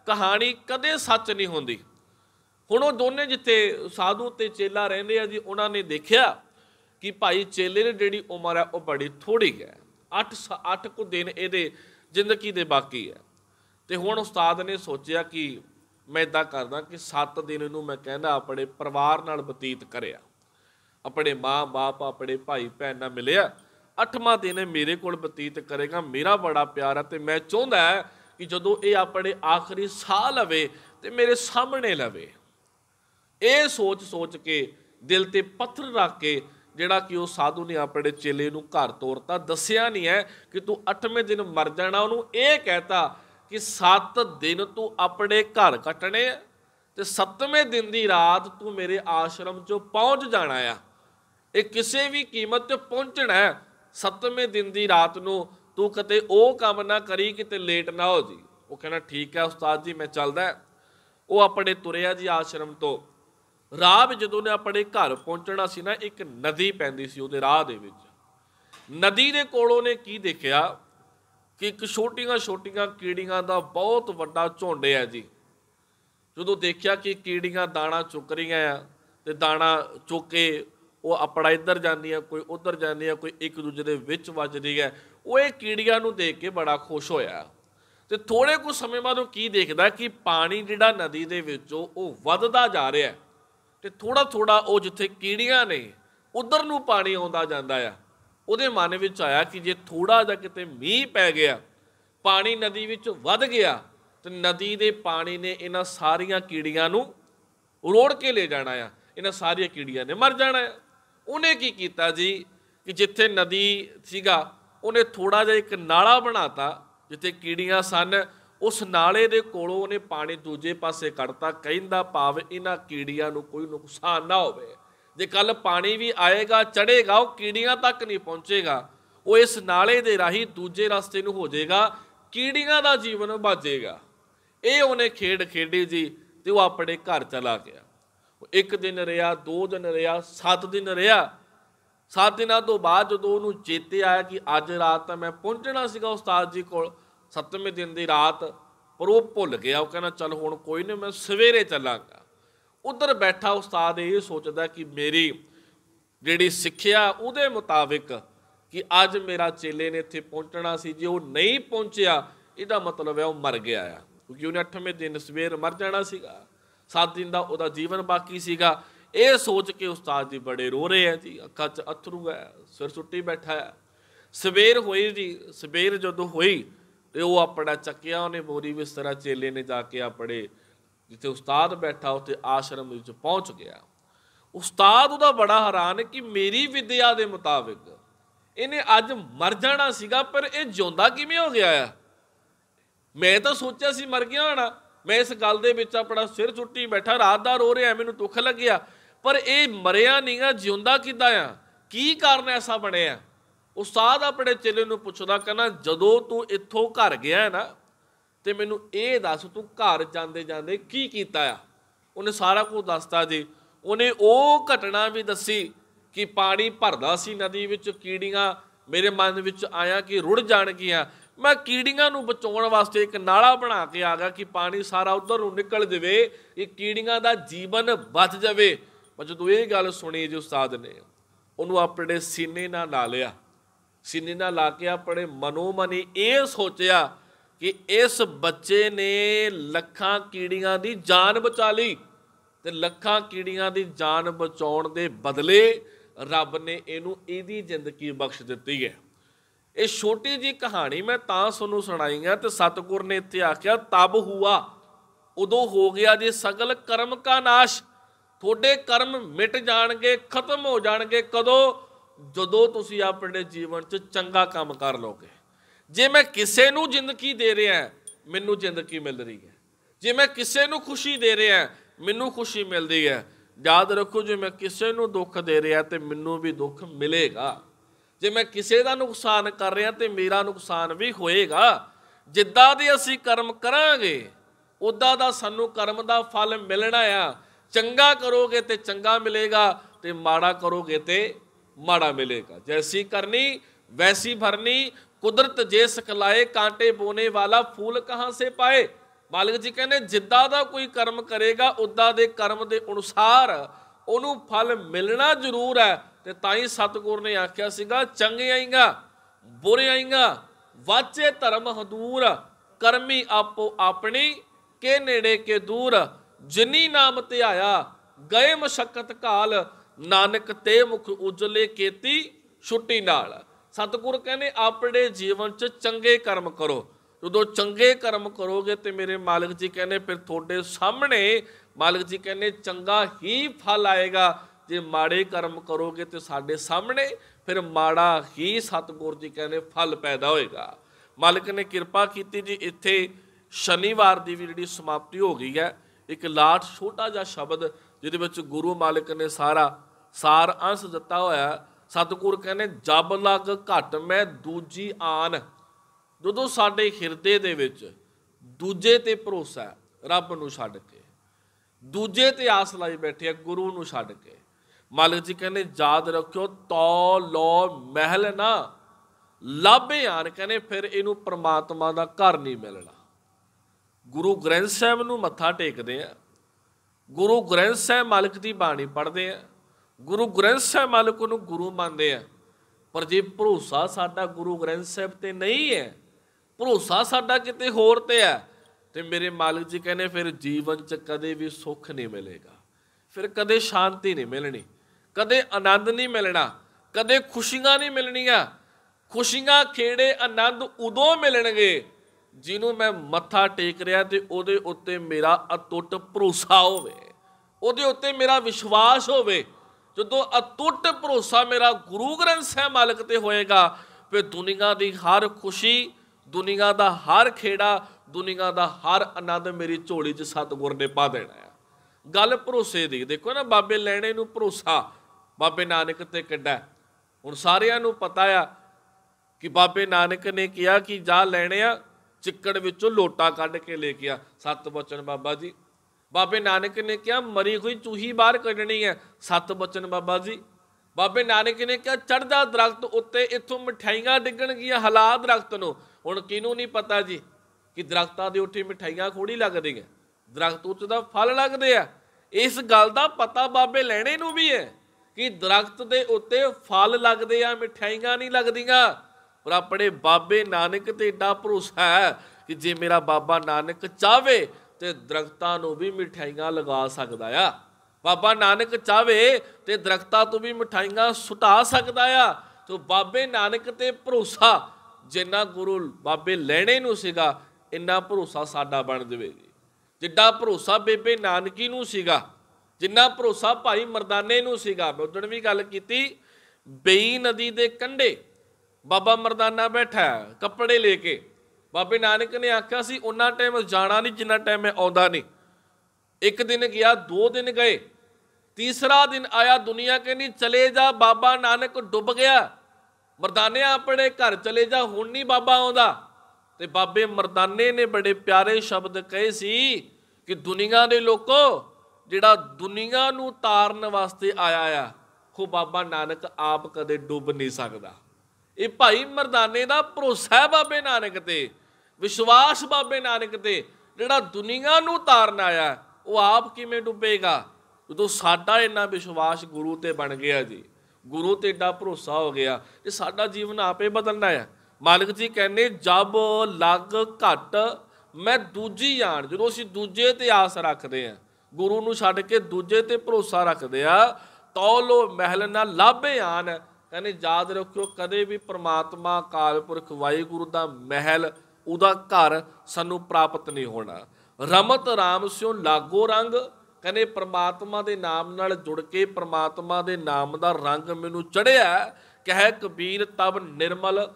ਕਹਾਣੀ ਕਦੇ ਸੱਚ ਨਹੀਂ ਹੁੰਦੀ ਹੁਣ ਉਹ ਦੋਨੇ ਜਿੱਥੇ ਸਾਧੂ ਤੇ ਚੇਲਾ ਰਹਿੰਦੇ ਆ ਜੀ ਉਹਨਾਂ ਨੇ ਦੇਖਿਆ ਕਿ ਭਾਈ ਚੇਲੇ ਦੀ ਜਿਹੜੀ ਉਮਰ ਹੈ ਉਹ ਬੜੀ ਥੋੜੀ ਹੈ 8 8 ਕੁ ਦਿਨ ਇਹਦੇ ਜ਼ਿੰਦਗੀ ਦੇ ਬਾਕੀ ਹੈ ਤੇ ਹੁਣ ਉਸਤਾਦ ਨੇ ਸੋਚਿਆ ਕਿ ਮੈਂ ਇਦਾਂ ਕਰਦਾ ਕਿ 7 ਦਿਨ ਇਹਨੂੰ ਮੈਂ ਕਹਿੰਦਾ ਆਪਣੇ ਪਰਿਵਾਰ ਨਾਲ ਬਤੀਤ ਕਰਿਆ ਆਪਣੇ ਮਾਂ-ਬਾਪ ਆਪਣੇ ਭਾਈ ਭੈਣ ਨਾਲ ਮਿਲਿਆ ਅੱਠਵਾਂ ਦਿਨ ਮੇਰੇ ਕੋਲ ਬਤੀਤ ਕਰੇਗਾ ਮੇਰਾ ਬੜਾ ਪਿਆਰ ਹੈ ਤੇ ਮੈਂ ਚਾਹੁੰਦਾ ਕਿ ਜਦੋਂ ਇਹ ਆਪਣੇ ਆਖਰੀ ਸਾਹ ਲਵੇ ਤੇ ਮੇਰੇ ਸਾਹਮਣੇ ਲਵੇ ਇਹ ਸੋਚ ਸੋਚ ਕੇ ਦਿਲ ਤੇ ਪੱਥਰ ਰੱਖ ਕੇ ਜਿਹੜਾ ਕਿ ਉਹ ਸਾਧੂ ਨੇ ਆਪਣੇ ਚੇਲੇ ਨੂੰ ਘਰ ਤੋਰਤਾ ਦੱਸਿਆ ਨਹੀਂ ਹੈ ਕਿ ਤੂੰ 8ਵੇਂ ਦਿਨ ਮਰ ਜਾਣਾ ਉਹਨੂੰ ਇਹ ਕਹਿਤਾ ਕਿ 7 ਦਿਨ ਤੂੰ ਆਪਣੇ ਘਰ ਕੱਟਣੇ ਤੇ 7ਵੇਂ ਦਿਨ ਦੀ ਰਾਤ ਤੂੰ ਮੇਰੇ ਆਸ਼ਰਮ 'ਚ ਪਹੁੰਚ ਜਾਣਾ ਆ ਇਹ ਕਿਸੇ ਵੀ ਕੀਮਤ ਤੇ ਪਹੁੰਚਣਾ ਹੈ 7ਵੇਂ ਦਿਨ ਦੀ ਰਾਤ ਨੂੰ ਤੂੰ ਕਤੇ ਉਹ ਕੰਮ ਨਾ ਕਰੀ ਕਿਤੇ ਲੇਟ ਨਾ ਹੋ ਜੀ ਉਹ ਕਹਿੰਦਾ ਠੀਕ ਹੈ ਉਸਤਾਦ ਜੀ ਮੈਂ ਚੱਲਦਾ ਉਹ ਆਪਣੇ ਤੁਰਿਆ ਜੀ ਆਸ਼ਰਮ ਤੋਂ ਰਾਹ ਵਿੱਚ ਜਦੋਂ ਨੇ ਆਪਣੇ ਘਰ ਪਹੁੰਚਣਾ ਸੀ ਨਾ ਇੱਕ ਨਦੀ ਪੈਂਦੀ ਸੀ ਉਹਦੇ ਰਾਹ ਦੇ ਵਿੱਚ ਨਦੀ ਦੇ ਕੋਲੋਂ ਨੇ ਕੀ ਦੇਖਿਆ ਕਿ ਇੱਕ ਛੋਟੀਆਂ-ਛੋਟੀਆਂ ਕੀੜੀਆਂ ਦਾ ਬਹੁਤ ਵੱਡਾ ਝੁੰਡ ਹੈ ਜੀ ਜਦੋਂ ਦੇਖਿਆ ਕਿ ਕੀੜੀਆਂ ਦਾਣਾ ਚੁੱਕ ਰਹੀਆਂ ਆ ਤੇ ਦਾਣਾ ਚੁੱਕ ਕੇ ਉਹ ਆਪਣਾ ਇੱਧਰ ਜਾਂਦੀਆਂ ਕੋਈ ਉੱਧਰ ਜਾਂਦੀਆਂ ਕੋਈ ਇੱਕ ਦੂਜੇ ਦੇ ਵਿੱਚ ਵੱਜਦੀ ਹੈ ਉਹ ਇਹ ਕੀੜੀਆਂ ਨੂੰ ਦੇਖ ਕੇ ਬੜਾ ਖੁਸ਼ ਹੋਇਆ ਤੇ ਥੋੜੇ ਕੁ ਸਮੇਂ ਬਾਅਦ ਉਹ ਕੀ ਦੇਖਦਾ ਕਿ ਪਾਣੀ ਜਿਹੜਾ ਨਦੀ ਦੇ ਵਿੱਚੋਂ ਉਹ ਵੱਧਦਾ ਜਾ ਰਿਹਾ ਹੈ ਤੇ ਥੋੜਾ ਥੋੜਾ ਉਹ ਜਿੱਥੇ ਕੀੜੀਆਂ ਨੇ ਉਧਰ ਨੂੰ ਪਾਣੀ ਆਉਂਦਾ ਜਾਂਦਾ ਆ ਉਹਦੇ ਮਨ ਵਿੱਚ ਆਇਆ ਕਿ ਜੇ ਥੋੜਾ ਜਿਹਾ ਕਿਤੇ ਮੀਂਹ ਪੈ ਗਿਆ ਪਾਣੀ ਨਦੀ ਵਿੱਚ ਵੱਧ ਗਿਆ ਤੇ ਨਦੀ ਦੇ ਪਾਣੀ ਨੇ ਇਹਨਾਂ ਸਾਰੀਆਂ ਕੀੜੀਆਂ ਨੂੰ ਰੋੜ ਕੇ ਲੈ ਜਾਣਾ ਆ ਇਹਨਾਂ ਸਾਰੀਆਂ ਕੀੜੀਆਂ ਨੇ ਮਰ ਜਾਣਾ ਆ ਉਹਨੇ ਕੀ ਕੀਤਾ ਜੀ ਕਿ ਜਿੱਥੇ ਨਦੀ ਸੀਗਾ ਉਹਨੇ ਥੋੜਾ ਜਿਹਾ ਇੱਕ ਨਾਲਾ ਬਣਾਤਾ ਜਿੱਥੇ ਕੀੜੀਆਂ ਸਨ ਉਸ ਨਾਲੇ ਦੇ ਕੋਲੋਂ ਉਹਨੇ ਪਾਣੀ ਦੂਜੇ ਪਾਸੇ ਕੱਢਤਾ ਕਹਿੰਦਾ ਭਾਵ ਇਹਨਾਂ ਕੀੜੀਆਂ ਨੂੰ ਕੋਈ ਨੁਕਸਾਨ ਨਾ ਹੋਵੇ ਜੇ ਕੱਲ ਪਾਣੀ ਵੀ ਆਏਗਾ ਚੜੇਗਾ ਉਹ ਕੀੜੀਆਂ ਤੱਕ ਨਹੀਂ ਪਹੁੰਚੇਗਾ ਉਹ ਇਸ ਨਾਲੇ ਦੇ ਰਾਹੀਂ ਦੂਜੇ ਰਸਤੇ ਨੂੰ ਹੋ ਜਾਏਗਾ ਕੀੜੀਆਂ ਦਾ ਜੀਵਨ ਬਾਜੇਗਾ ਇਹ ਉਹਨੇ ਖੇਡ ਖੇਡੀ ਜੀ ਤੇ ਉਹ ਆਪਣੇ ਘਰ ਚਲਾ ਗਿਆ ਇੱਕ ਦਿਨ ਰਿਹਾ ਦੋ ਦਿਨ ਰਿਹਾ ਸੱਤ ਦਿਨ ਰਿਹਾ ਸੱਤ ਦਿਨਾਂ ਤੋਂ ਬਾਅਦ ਜਦੋਂ ਉਹਨੂੰ ਚੇਤੇ ਆਇਆ ਕਿ ਅੱਜ ਰਾਤ ਤਾਂ ਮੈਂ ਪਹੁੰਚਣਾ ਸੀਗਾ ਉਸਤਾਦ ਜੀ ਕੋਲ ਸੱਤਵੇਂ ਦਿਨ ਦੀ ਰਾਤ ਪਰ ਉਹ ਭੁੱਲ ਗਿਆ ਉਹ ਕਹਿੰਦਾ ਚੱਲ ਹੁਣ ਕੋਈ ਨਹੀਂ ਮੈਂ ਸਵੇਰੇ ਚੱਲਾਂਗਾ ਉਧਰ ਬੈਠਾ ਉਸਤਾਦ ਇਹ ਸੋਚਦਾ ਕਿ ਮੇਰੀ ਜਿਹੜੀ ਸਿੱਖਿਆ ਉਹਦੇ ਮੁਤਾਬਿਕ ਕਿ ਅੱਜ ਮੇਰਾ ਚੇਲੇ ਨੇ ਇੱਥੇ ਪਹੁੰਚਣਾ ਸੀ ਜੇ ਉਹ ਨਹੀਂ ਪਹੁੰਚਿਆ ਇਹਦਾ ਮਤਲਬ ਹੈ ਉਹ ਮਰ ਗਿਆ ਆ ਕਿਉਂਕਿ ਉਹਨੇ 8ਵੇਂ ਦਿਨ ਸਵੇਰ ਮਰ ਜਾਣਾ ਸੀਗਾ 7 ਦਿਨ ਦਾ ਉਹਦਾ ਜੀਵਨ ਬਾਕੀ ਸੀਗਾ ਇਹ ਸੋਚ ਕੇ ਉਸਤਾਦ ਜੀ ਬੜੇ ਰੋ ਰਹੇ ਆ ਜੀ ਅੱਖਾਂ 'ਚ ਅਥਰੂ ਹੈ ਸਿਰ ਸੁੱਟੀ ਬੈਠਾ ਹੈ ਸਵੇਰ ਹੋਈ ਜੀ ਸਵੇਰ ਜਦੋਂ ਹੋਈ ਤੇ ਉਹ ਆਪਣਾ ਚੱਕਿਆ ਉਹਨੇ ਮੋਰੀ ਬਿਸਤਰਾ ਚੇਲੇ ਨੇ ਜਾ ਕੇ ਆਪੜੇ ਜਿੱਥੇ ਉਸਤਾਦ ਬੈਠਾ ਉੱਥੇ ਆਸ਼ਰਮ ਵਿੱਚ ਪਹੁੰਚ ਗਿਆ ਉਸਤਾਦ ਉਹਦਾ ਬੜਾ ਹੈਰਾਨ ਹੈ ਕਿ ਮੇਰੀ ਵਿਦਿਆ ਦੇ ਮੁਤਾਬਿਕ ਇਹਨੇ ਅੱਜ ਮਰ ਜਾਣਾ ਸੀਗਾ ਪਰ ਇਹ ਜਿਉਂਦਾ ਕਿਵੇਂ ਹੋ ਗਿਆ ਆ ਮੈਂ ਤਾਂ ਸੋਚਿਆ ਸੀ ਮਰ ਗਿਆ ਹੋਣਾ ਮੈਂ ਇਸ ਗੱਲ ਦੇ ਵਿੱਚ ਆਪਣਾ ਸਿਰ ਛੁੱਟੀ ਬੈਠਾ ਰਾਤ ਦਾ ਰੋ ਰਿਹਾ ਮੈਨੂੰ ਦੁੱਖ ਲੱਗਿਆ ਪਰ ਇਹ ਮਰਿਆ ਨਹੀਂਗਾ ਜਿਉਂਦਾ ਕਿਦਾਂ ਆ ਕੀ ਕਾਰਨ ਐਸਾ ਬਣਿਆ ਉਸਤਾਦ ਆਪਣੇ ਚੇਲੇ ਨੂੰ ਪੁੱਛਦਾ ਕਹਿੰਦਾ ਜਦੋਂ ਤੂੰ ਇੱਥੋਂ ਘਰ ਗਿਆ ਹੈ ਨਾ ਤੇ ਮੈਨੂੰ ਇਹ ਦੱਸ ਤੂੰ ਘਰ ਜਾਂਦੇ ਜਾਂਦੇ ਕੀ ਕੀਤਾ ਆ ਉਹਨੇ ਸਾਰਾ ਕੁਝ ਦੱਸਤਾ ਜੀ ਉਹਨੇ ਉਹ ਘਟਨਾ ਵੀ ਦੱਸੀ ਕਿ ਪਾਣੀ ਭਰਦਾ ਸੀ ਨਦੀ ਵਿੱਚ ਕੀੜੀਆਂ ਮੇਰੇ ਮਨ ਵਿੱਚ ਆਇਆ ਕਿ ਰੁੜ ਜਾਣਗੀਆਂ ਮੈਂ ਕੀੜੀਆਂ ਨੂੰ ਬਚਾਉਣ ਵਾਸਤੇ ਇੱਕ ਨਾਲਾ ਬਣਾ ਕੇ ਆ ਗਿਆ ਕਿ ਪਾਣੀ ਸਾਰਾ ਉਧਰ ਨੂੰ ਨਿਕਲ ਜਵੇ ਇਹ ਕੀੜੀਆਂ ਦਾ ਜੀਵਨ ਬਚ ਜਾਵੇ ਮੈਂ ਜਦੋਂ ਇਹ ਗੱਲ ਸੁਣੀ ਜੀ ਉਸਤਾਦ ਨੇ ਉਹਨੂੰ ਆਪਣੇ ਸੀਨੇ ਨਾਲ ਲਾ ਲਿਆ ਸਿੰਨੀ ਨਾਲ ਲਾ ਕੇ ਆਪਣੇ ਮਨੋ ਮਨੀ ਇਹ ਸੋਚਿਆ ਕਿ ਇਸ ਬੱਚੇ ਨੇ ਲੱਖਾਂ ਕੀੜੀਆਂ ਦੀ ਜਾਨ ਬਚਾ ਲਈ ਤੇ ਲੱਖਾਂ ਕੀੜੀਆਂ ਦੀ ਜਾਨ ਬਚਾਉਣ ਦੇ ਬਦਲੇ ਰੱਬ ਨੇ ਇਹਨੂੰ ਇਹਦੀ ਜ਼ਿੰਦਗੀ ਬਖਸ਼ ਦਿੱਤੀ ਹੈ ਇਹ ਛੋਟੀ ਜੀ ਕਹਾਣੀ ਮੈਂ ਤਾਂ ਤੁਹਾਨੂੰ ਸੁਣਾਈ ਹੈ ਤੇ ਸਤਗੁਰ ਨੇ ਇੱਥੇ ਆਖਿਆ ਤਬ ਹੁਆ ਉਦੋਂ ਹੋ ਗਿਆ ਜੇ ਸਗਲ ਕਰਮ ਕਾ ਨਾਸ਼ ਤੁਹਾਡੇ ਕਰਮ ਮਿਟ ਜਾਣਗੇ ਖਤਮ ਹੋ ਜਾਣਗੇ ਕਦੋਂ ਜਦੋਂ ਤੁਸੀਂ ਆਪਣੇ ਜੀਵਨ 'ਚ ਚੰਗਾ ਕੰਮ ਕਰ ਲੋਗੇ ਜੇ ਮੈਂ ਕਿਸੇ ਨੂੰ ਜ਼ਿੰਦਗੀ ਦੇ ਰਿਹਾ ਮੈਨੂੰ ਜ਼ਿੰਦਗੀ ਮਿਲ ਰਹੀ ਹੈ ਜੇ ਮੈਂ ਕਿਸੇ ਨੂੰ ਖੁਸ਼ੀ ਦੇ ਰਿਹਾ ਮੈਨੂੰ ਖੁਸ਼ੀ ਮਿਲਦੀ ਹੈ ਯਾਦ ਰੱਖੋ ਜੇ ਮੈਂ ਕਿਸੇ ਨੂੰ ਦੁੱਖ ਦੇ ਰਿਹਾ ਤੇ ਮੈਨੂੰ ਵੀ ਦੁੱਖ ਮਿਲੇਗਾ ਜੇ ਮੈਂ ਕਿਸੇ ਦਾ ਨੁਕਸਾਨ ਕਰ ਰਿਹਾ ਤੇ ਮੇਰਾ ਨੁਕਸਾਨ ਵੀ ਹੋਏਗਾ ਜਿੱਦਾਂ ਦੇ ਅਸੀਂ ਕਰਮ ਕਰਾਂਗੇ ਉਦਾਂ ਦਾ ਸਾਨੂੰ ਕਰਮ ਦਾ ਫਲ ਮਿਲਣਾ ਆ ਚੰਗਾ ਕਰੋਗੇ ਤੇ ਚੰਗਾ ਮਿਲੇਗਾ ਤੇ ਮਾੜਾ ਕਰੋਗੇ ਤੇ ਮਾੜਾ ਮਿਲੇਗਾ ਜੈਸੀ ਕਰਨੀ ਵੈਸੀ ਭਰਨੀ ਕੁਦਰਤ ਜੇ ਸਕਲਾਏ ਕਾਂਟੇ ਬੋਨੇ ਵਾਲਾ ਫੂਲ ਕਹਾਂ ਸੇ ਪਾਏ ਮਾਲਕ ਜੀ ਕਹਿੰਦੇ ਜਿੱਦਾਂ ਦਾ ਕੋਈ ਕਰਮ ਕਰੇਗਾ ਉਦਾਂ ਦੇ ਕਰਮ ਦੇ ਅਨੁਸਾਰ ਉਹਨੂੰ ਫਲ ਮਿਲਣਾ ਜ਼ਰੂਰ ਹੈ ਤੇ ਤਾਂ ਹੀ ਸਤਗੁਰ ਨੇ ਆਖਿਆ ਸੀਗਾ ਚੰਗੇ ਆਈਗਾ ਬੁਰੇ ਆਈਗਾ ਵਾਚੇ ਧਰਮ ਹਦੂਰ ਕਰਮੀ ਆਪੋ ਆਪਣੀ ਕੇ ਨੇੜੇ ਕੇ ਦੂਰ ਜਿਨੀ ਨਾਮ ਤੇ ਆਇਆ ਗਏ ਮਸ਼ਕਤ ਕਾਲ ਨਾਨਕ ਤੇ ਮੁਖ ਉਜਲੇ ਕੀਤੀ ਛੁੱਟੀ ਨਾਲ ਸਤਿਗੁਰ ਕਹਿੰਦੇ ਆਪਣੇ ਜੀਵਨ 'ਚ ਚੰਗੇ ਕਰਮ ਕਰੋ ਜਦੋਂ ਚੰਗੇ ਕਰਮ ਕਰੋਗੇ ਤੇ ਮੇਰੇ ਮਾਲਕ ਜੀ ਕਹਿੰਦੇ ਫਿਰ ਤੁਹਾਡੇ ਸਾਹਮਣੇ ਮਾਲਕ ਜੀ ਕਹਿੰਦੇ ਚੰਗਾ ਹੀ ਫਲ ਆਏਗਾ ਜੇ ਮਾੜੇ ਕਰਮ ਕਰੋਗੇ ਤੇ ਸਾਡੇ ਸਾਹਮਣੇ ਫਿਰ ਮਾੜਾ ਹੀ ਸਤਿਗੁਰ ਜੀ ਕਹਿੰਦੇ ਫਲ ਪੈਦਾ ਹੋਏਗਾ ਮਾਲਕ ਨੇ ਕਿਰਪਾ ਕੀਤੀ ਜੀ ਇੱਥੇ ਸ਼ਨੀਵਾਰ ਦੀ ਵੀ ਜਿਹੜੀ ਸਮਾਪਤੀ ਹੋ ਗਈ ਹੈ ਇੱਕ ਲਾਟ ਛੋਟਾ ਜਿਹਾ ਸ਼ਬਦ ਜਿਹਦੇ ਵਿੱਚ ਗੁਰੂ ਮਾਲਕ ਨੇ ਸਾਰਾ ਸਾਰ ਅੰਸ ਦਿੱਤਾ ਹੋਇਆ ਸਤਿਗੁਰ ਕਹਿੰਦੇ ਜਬ ਲਗ ਘਟ ਮੈਂ ਦੂਜੀ ਆਨ ਜਦੋਂ ਸਾਡੇ ਹਿਰਦੇ ਦੇ ਵਿੱਚ ਦੂਜੇ ਤੇ ਭਰੋਸਾ ਰੱਬ ਨੂੰ ਛੱਡ ਕੇ ਦੂਜੇ ਤੇ ਆਸ ਲਾਈ ਬੈਠੇ ਆ ਗੁਰੂ ਨੂੰ ਛੱਡ ਕੇ ਮਾਲਕ ਜੀ ਕਹਿੰਦੇ ਯਾਦ ਰੱਖਿਓ ਤੋ ਲੋ ਮਹਿਲ ਨਾ ਲਾਭੇ ਆਨ ਕਹਿੰਦੇ ਫਿਰ ਇਹਨੂੰ ਪ੍ਰਮਾਤਮਾ ਦਾ ਘਰ ਨਹੀਂ ਮਿਲਣਾ ਗੁਰੂ ਗ੍ਰੰਥ ਸਾਹਿਬ ਨੂੰ ਮੱਥਾ ਟੇਕਦੇ ਆ ਗੁਰੂ ਗ੍ਰੰਥ ਸਾਹਿਬ ਮਾਲਕ ਦੀ ਬਾਣੀ ਪੜ੍ਹਦੇ ਆ ਗੁਰੂ ਗ੍ਰੰਥ ਸਾਹਿਬ ਮਾਲਕ ਨੂੰ ਗੁਰੂ ਮੰਨਦੇ ਆ ਪਰ ਜੇ ਭਰੋਸਾ ਸਾਡਾ ਗੁਰੂ ਗ੍ਰੰਥ ਸਾਹਿਬ ਤੇ ਨਹੀਂ ਹੈ ਭਰੋਸਾ ਸਾਡਾ ਕਿਤੇ ਹੋਰ ਤੇ ਆ ਤੇ ਮੇਰੇ ਮਾਲਕ ਜੀ ਕਹਿੰਦੇ ਫਿਰ ਜੀਵਨ 'ਚ ਕਦੇ ਵੀ ਸੁੱਖ ਨਹੀਂ ਮਿਲੇਗਾ ਫਿਰ ਕਦੇ ਸ਼ਾਂਤੀ ਨਹੀਂ ਮਿਲਣੀ ਕਦੇ ਆਨੰਦ ਨਹੀਂ ਮਿਲਣਾ ਕਦੇ ਖੁਸ਼ੀਆਂ ਨਹੀਂ ਮਿਲਣੀਆਂ ਖੁਸ਼ੀਆਂ ਖੇੜੇ ਆਨੰਦ ਉਦੋਂ ਮਿਲਣਗੇ ਜਿਹਨੂੰ ਮੈਂ ਮੱਥਾ ਟੇਕ ਰਿਹਾ ਤੇ ਉਹਦੇ ਉੱਤੇ ਮੇਰਾ ਅਟੁੱਟ ਭਰੋਸਾ ਹੋਵੇ ਉਹਦੇ ਉੱਤੇ ਮੇਰਾ ਵਿਸ਼ਵਾਸ ਹੋਵੇ ਜਦੋਂ ਅਟੁੱਟ ਭਰੋਸਾ ਮੇਰਾ ਗੁਰੂ ਗ੍ਰੰਥ ਸਾਹਿਬ ਮਾਲਕ ਤੇ ਹੋਏਗਾ ਫੇ ਦੁਨੀਆ ਦੀ ਹਰ ਖੁਸ਼ੀ ਦੁਨੀਆ ਦਾ ਹਰ ਖੇੜਾ ਦੁਨੀਆ ਦਾ ਹਰ ਆਨੰਦ ਮੇਰੀ ਝੋਲੀ 'ਚ ਸਤਗੁਰ ਨੇ ਪਾ ਦੇਣਾ ਹੈ ਗੱਲ ਭਰੋਸੇ ਦੀ ਦੇਖੋ ਨਾ ਬਾਬੇ ਲੈਣੇ ਨੂੰ ਭਰੋਸਾ ਬਾਬੇ ਨਾਨਕ ਤੇ ਕਿੱਡਾ ਹੁਣ ਸਾਰਿਆਂ ਨੂੰ ਪਤਾ ਆ ਕਿ ਬਾਬੇ ਨਾਨਕ ਨੇ ਕਿਹਾ ਕਿ ਜਾ ਲੈਣੇ ਆ ਚਿੱਕੜ ਵਿੱਚੋਂ ਲੋਟਾ ਕੱਢ ਕੇ ਲੈ ਕੇ ਆ ਸਤਿਵਚਨ ਬਚਨ ਬਾਬਾ ਜੀ ਬਾਬੇ ਨਾਨਕ ਨੇ ਕਿਹਾ ਮਰੀ ਹੋਈ ਚੂਹੀ ਬਾਹਰ ਕੱਢਣੀ ਹੈ ਸਤ ਬਚਨ ਬਾਬਾ ਜੀ ਬਾਬੇ ਨਾਨਕ ਨੇ ਕਿਹਾ ਚੜਦਾ ਦਰਖਤ ਉੱਤੇ ਇੱਥੋਂ ਮਠਾਈਆਂ ਡਿੱਗਣਗੀਆਂ ਹਾਲਾਤ ਦਰਖਤ ਨੂੰ ਹੁਣ ਕਿਨੂੰ ਨਹੀਂ ਪਤਾ ਜੀ ਕਿ ਦਰਖਤਾਂ ਦੇ ਉੱਤੇ ਮਠਾਈਆਂ ਖੋੜੀ ਲੱਗਦੀਆਂ ਦਰਖਤ ਉੱਤੇ ਦਾ ਫਲ ਲੱਗਦੇ ਆ ਇਸ ਗੱਲ ਦਾ ਪਤਾ ਬਾਬੇ ਲੈਣੇ ਨੂੰ ਵੀ ਹੈ ਕਿ ਦਰਖਤ ਦੇ ਉੱਤੇ ਫਲ ਲੱਗਦੇ ਆ ਮਠਾਈਆਂ ਨਹੀਂ ਲੱਗਦੀਆਂ ਪਰ ਆਪਣੇ ਬਾਬੇ ਨਾਨਕ ਤੇ ਏਡਾ ਭਰੋਸਾ ਹੈ ਕਿ ਜੇ ਮੇਰਾ ਬਾਬਾ ਨਾਨਕ ਚਾਵੇ ਤੇ ਦਰਖਤਾਂ ਨੂੰ ਵੀ ਮਠਿਆਈਆਂ ਲਗਾ ਸਕਦਾ ਆ ਬਾਬਾ ਨਾਨਕ ਚਾਵੇ ਤੇ ਦਰਖਤਾਂ ਤੋਂ ਵੀ ਮਠਿਆਈਆਂ ਸੁਟਾ ਸਕਦਾ ਆ ਤੋ ਬਾਬੇ ਨਾਨਕ ਤੇ ਭਰੋਸਾ ਜਿੰਨਾ ਗੁਰੂ ਬਾਬੇ ਲੈਣੇ ਨੂੰ ਸੀਗਾ ਇੰਨਾ ਭਰੋਸਾ ਸਾਡਾ ਬਣ ਦੇਵੇ ਜਿੱਡਾ ਭਰੋਸਾ ਬੇਬੇ ਨਾਨਕੀ ਨੂੰ ਸੀਗਾ ਜਿੰਨਾ ਭਰੋਸਾ ਭਾਈ ਮਰਦਾਨੇ ਨੂੰ ਸੀਗਾ ਮੈਂ ਉਦੋਂ ਵੀ ਗੱਲ ਕੀਤੀ ਬੇਈ ਨਦੀ ਦੇ ਕੰਢੇ ਬਾਬਾ ਮਰਦਾਨਾ ਬੈਠਾ ਕੱਪੜੇ ਲੈ ਕੇ ਬਾਬੇ ਨਾਨਕ ਨੇ ਆਖਿਆ ਸੀ ਉਹਨਾਂ ਟਾਈਮ ਜਾਣਾ ਨਹੀਂ ਜਿੰਨਾ ਟਾਈਮ ਮੈਂ ਆਉਂਦਾ ਨਹੀਂ ਇੱਕ ਦਿਨ ਗਿਆ ਦੋ ਦਿਨ ਗਏ ਤੀਸਰਾ ਦਿਨ ਆਇਆ ਦੁਨੀਆ ਕਹਿੰਦੀ ਚਲੇ ਜਾ ਬਾਬਾ ਨਾਨਕ ਡੁੱਬ ਗਿਆ ਮਰਦਾਨਿਆ ਆਪਣੇ ਘਰ ਚਲੇ ਜਾ ਹੁਣ ਨਹੀਂ ਬਾਬਾ ਆਉਂਦਾ ਤੇ ਬਾਬੇ ਮਰਦਾਨੇ ਨੇ ਬੜੇ ਪਿਆਰੇ ਸ਼ਬਦ ਕਹੇ ਸੀ ਕਿ ਦੁਨੀਆ ਦੇ ਲੋਕੋ ਜਿਹੜਾ ਦੁਨੀਆ ਨੂੰ ਤਾਰਨ ਵਾਸਤੇ ਆਇਆ ਆ ਉਹ ਬਾਬਾ ਨਾਨਕ ਆਪ ਕਦੇ ਡੁੱਬ ਨਹੀਂ ਸਕਦਾ ਇਹ ਭਾਈ ਮਰਦਾਨੇ ਦਾ ਭਰੋਸਾ ਹੈ ਬਾਬੇ ਨਾਨਕ ਤੇ ਵਿਸ਼ਵਾਸ ਬਾਬੇ ਨਾਨਕ ਤੇ ਜਿਹੜਾ ਦੁਨੀਆ ਨੂੰ ਤਾਰਨ ਆਇਆ ਉਹ ਆਪ ਕਿਵੇਂ ਡੁੱਬੇਗਾ ਜਦੋਂ ਸਾਡਾ ਇੰਨਾ ਵਿਸ਼ਵਾਸ ਗੁਰੂ ਤੇ ਬਣ ਗਿਆ ਜੀ ਗੁਰੂ ਤੇ ਡਾ ਭਰੋਸਾ ਹੋ ਗਿਆ ਇਹ ਸਾਡਾ ਜੀਵਨ ਆਪੇ ਬਦਲਣਾ ਹੈ ਮਾਲਕ ਜੀ ਕਹਿੰਦੇ ਜਬ ਲੱਗ ਘਟ ਮੈਂ ਦੂਜੀ ਜਾਣ ਜਦੋਂ ਅਸੀਂ ਦੂਜੇ ਤੇ ਆਸ ਰੱਖਦੇ ਆ ਗੁਰੂ ਨੂੰ ਛੱਡ ਕੇ ਦੂਜੇ ਤੇ ਭਰੋਸਾ ਰੱਖਦੇ ਆ ਤੌਲੋ ਮਹਿਲ ਨਾ ਲਾਭੇ ਆਣ ਕਹਿੰਦੇ ਯਾਦ ਰੱਖਿਓ ਕਦੇ ਵੀ ਪ੍ਰਮਾਤਮਾ ਕਾਲਪੁਰਖ ਵਾਹਿਗੁਰੂ ਦਾ ਮਹਿਲ ਉਹਦਾ ਘਰ ਸਾਨੂੰ ਪ੍ਰਾਪਤ ਨਹੀਂ ਹੋਣਾ ਰਮਤ ਰਾਮ ਸਿਓ ਲਾਗੋ ਰੰਗ ਕਹਿੰਦੇ ਪ੍ਰਮਾਤਮਾ ਦੇ ਨਾਮ ਨਾਲ ਜੁੜ ਕੇ ਪ੍ਰਮਾਤਮਾ ਦੇ ਨਾਮ ਦਾ ਰੰਗ ਮੈਨੂੰ ਚੜਿਆ ਕਹਿ ਕਬੀਰ ਤਬ ਨਿਰਮਲ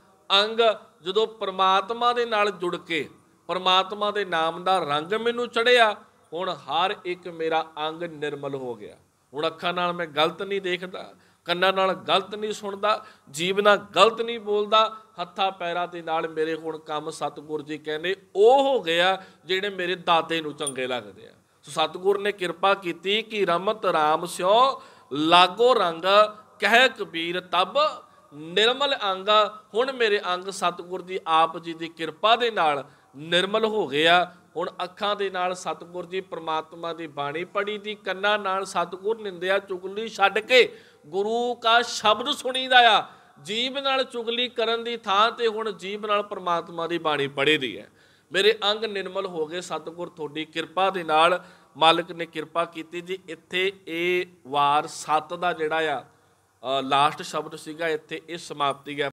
ਅੰਗ ਜਦੋਂ ਪ੍ਰਮਾਤਮਾ ਦੇ ਨਾਲ ਜੁੜ ਕੇ ਪ੍ਰਮਾਤਮਾ ਦੇ ਨਾਮ ਦਾ ਰੰਗ ਮੈਨੂੰ ਚੜਿਆ ਹੁਣ ਹਰ ਇੱਕ ਮੇਰਾ ਅੰਗ ਨਿਰਮਲ ਹੋ ਗਿਆ ਹੁਣ ਅੱਖਾਂ ਨਾਲ ਮੈਂ ਗਲਤ ਨਹੀਂ ਦੇਖਦਾ ਕੰਨਾਂ ਨਾਲ ਗਲਤ ਨਹੀਂ ਸੁਣਦਾ ਜੀਵਨਾ ਨਾਲ ਗਲਤ ਨਹੀਂ ਬੋਲਦਾ ਹੱਥਾਂ ਪੈਰਾਂ ਦੇ ਨਾਲ ਮੇਰੇ ਹੁਣ ਕੰਮ ਸਤਿਗੁਰ ਜੀ ਕਹਿੰਦੇ ਉਹ ਹੋ ਗਿਆ ਜਿਹੜੇ ਮੇਰੇ ਦਾਤੇ ਨੂੰ ਚੰਗੇ ਲੱਗਦੇ ਆ ਸੋ ਸਤਿਗੁਰ ਨੇ ਕਿਰਪਾ ਕੀਤੀ ਕਿ ਰਮਤ ਰਾਮ ਸਿਓ ਲਾਗੋ ਰੰਗ ਕਹਿ ਕਬੀਰ ਤਬ ਨਿਰਮਲ ਅੰਗ ਹੁਣ ਮੇਰੇ ਅੰਗ ਸਤਿਗੁਰ ਦੀ ਆਪ ਜੀ ਦੀ ਕਿਰਪਾ ਦੇ ਨਾਲ ਨਿਰਮਲ ਹੋ ਗਿਆ ਹੁਣ ਅੱਖਾਂ ਦੇ ਨਾਲ ਸਤਿਗੁਰ ਜੀ ਪ੍ਰਮਾਤਮਾ ਦੀ ਬਾਣੀ ਪੜੀ ਦੀ ਕੰਨਾਂ ਨਾਲ ਸਤਿਗੁਰ ਨਿੰਦਿਆ ਚੁਗਲੀ ਛੱਡ ਕੇ ਗੁਰੂ ਕਾ ਸ਼ਬਦ ਸੁਣੀਦਾ ਆ ਜੀਬ ਨਾਲ ਚੁਗਲੀ ਕਰਨ ਦੀ ਥਾਂ ਤੇ ਹੁਣ ਜੀਬ ਨਾਲ ਪ੍ਰਮਾਤਮਾ ਦੀ ਬਾਣੀ ਪੜ੍ਹੀ ਦੀ ਹੈ ਮੇਰੇ ਅੰਗ ਨਿਰਮਲ ਹੋ ਗਏ ਸਤਿਗੁਰ ਤੁਹਾਡੀ ਕਿਰਪਾ ਦੇ ਨਾਲ ਮਾਲਕ ਨੇ ਕਿਰਪਾ ਕੀਤੀ ਜੀ ਇੱਥੇ ਇਹ ਵਾਰ 7 ਦਾ ਜਿਹੜਾ ਆ ਲਾਸਟ ਸ਼ਬਦ ਸੀਗਾ ਇੱਥੇ ਇਹ ਸਮਾਪਤੀ ਹੈ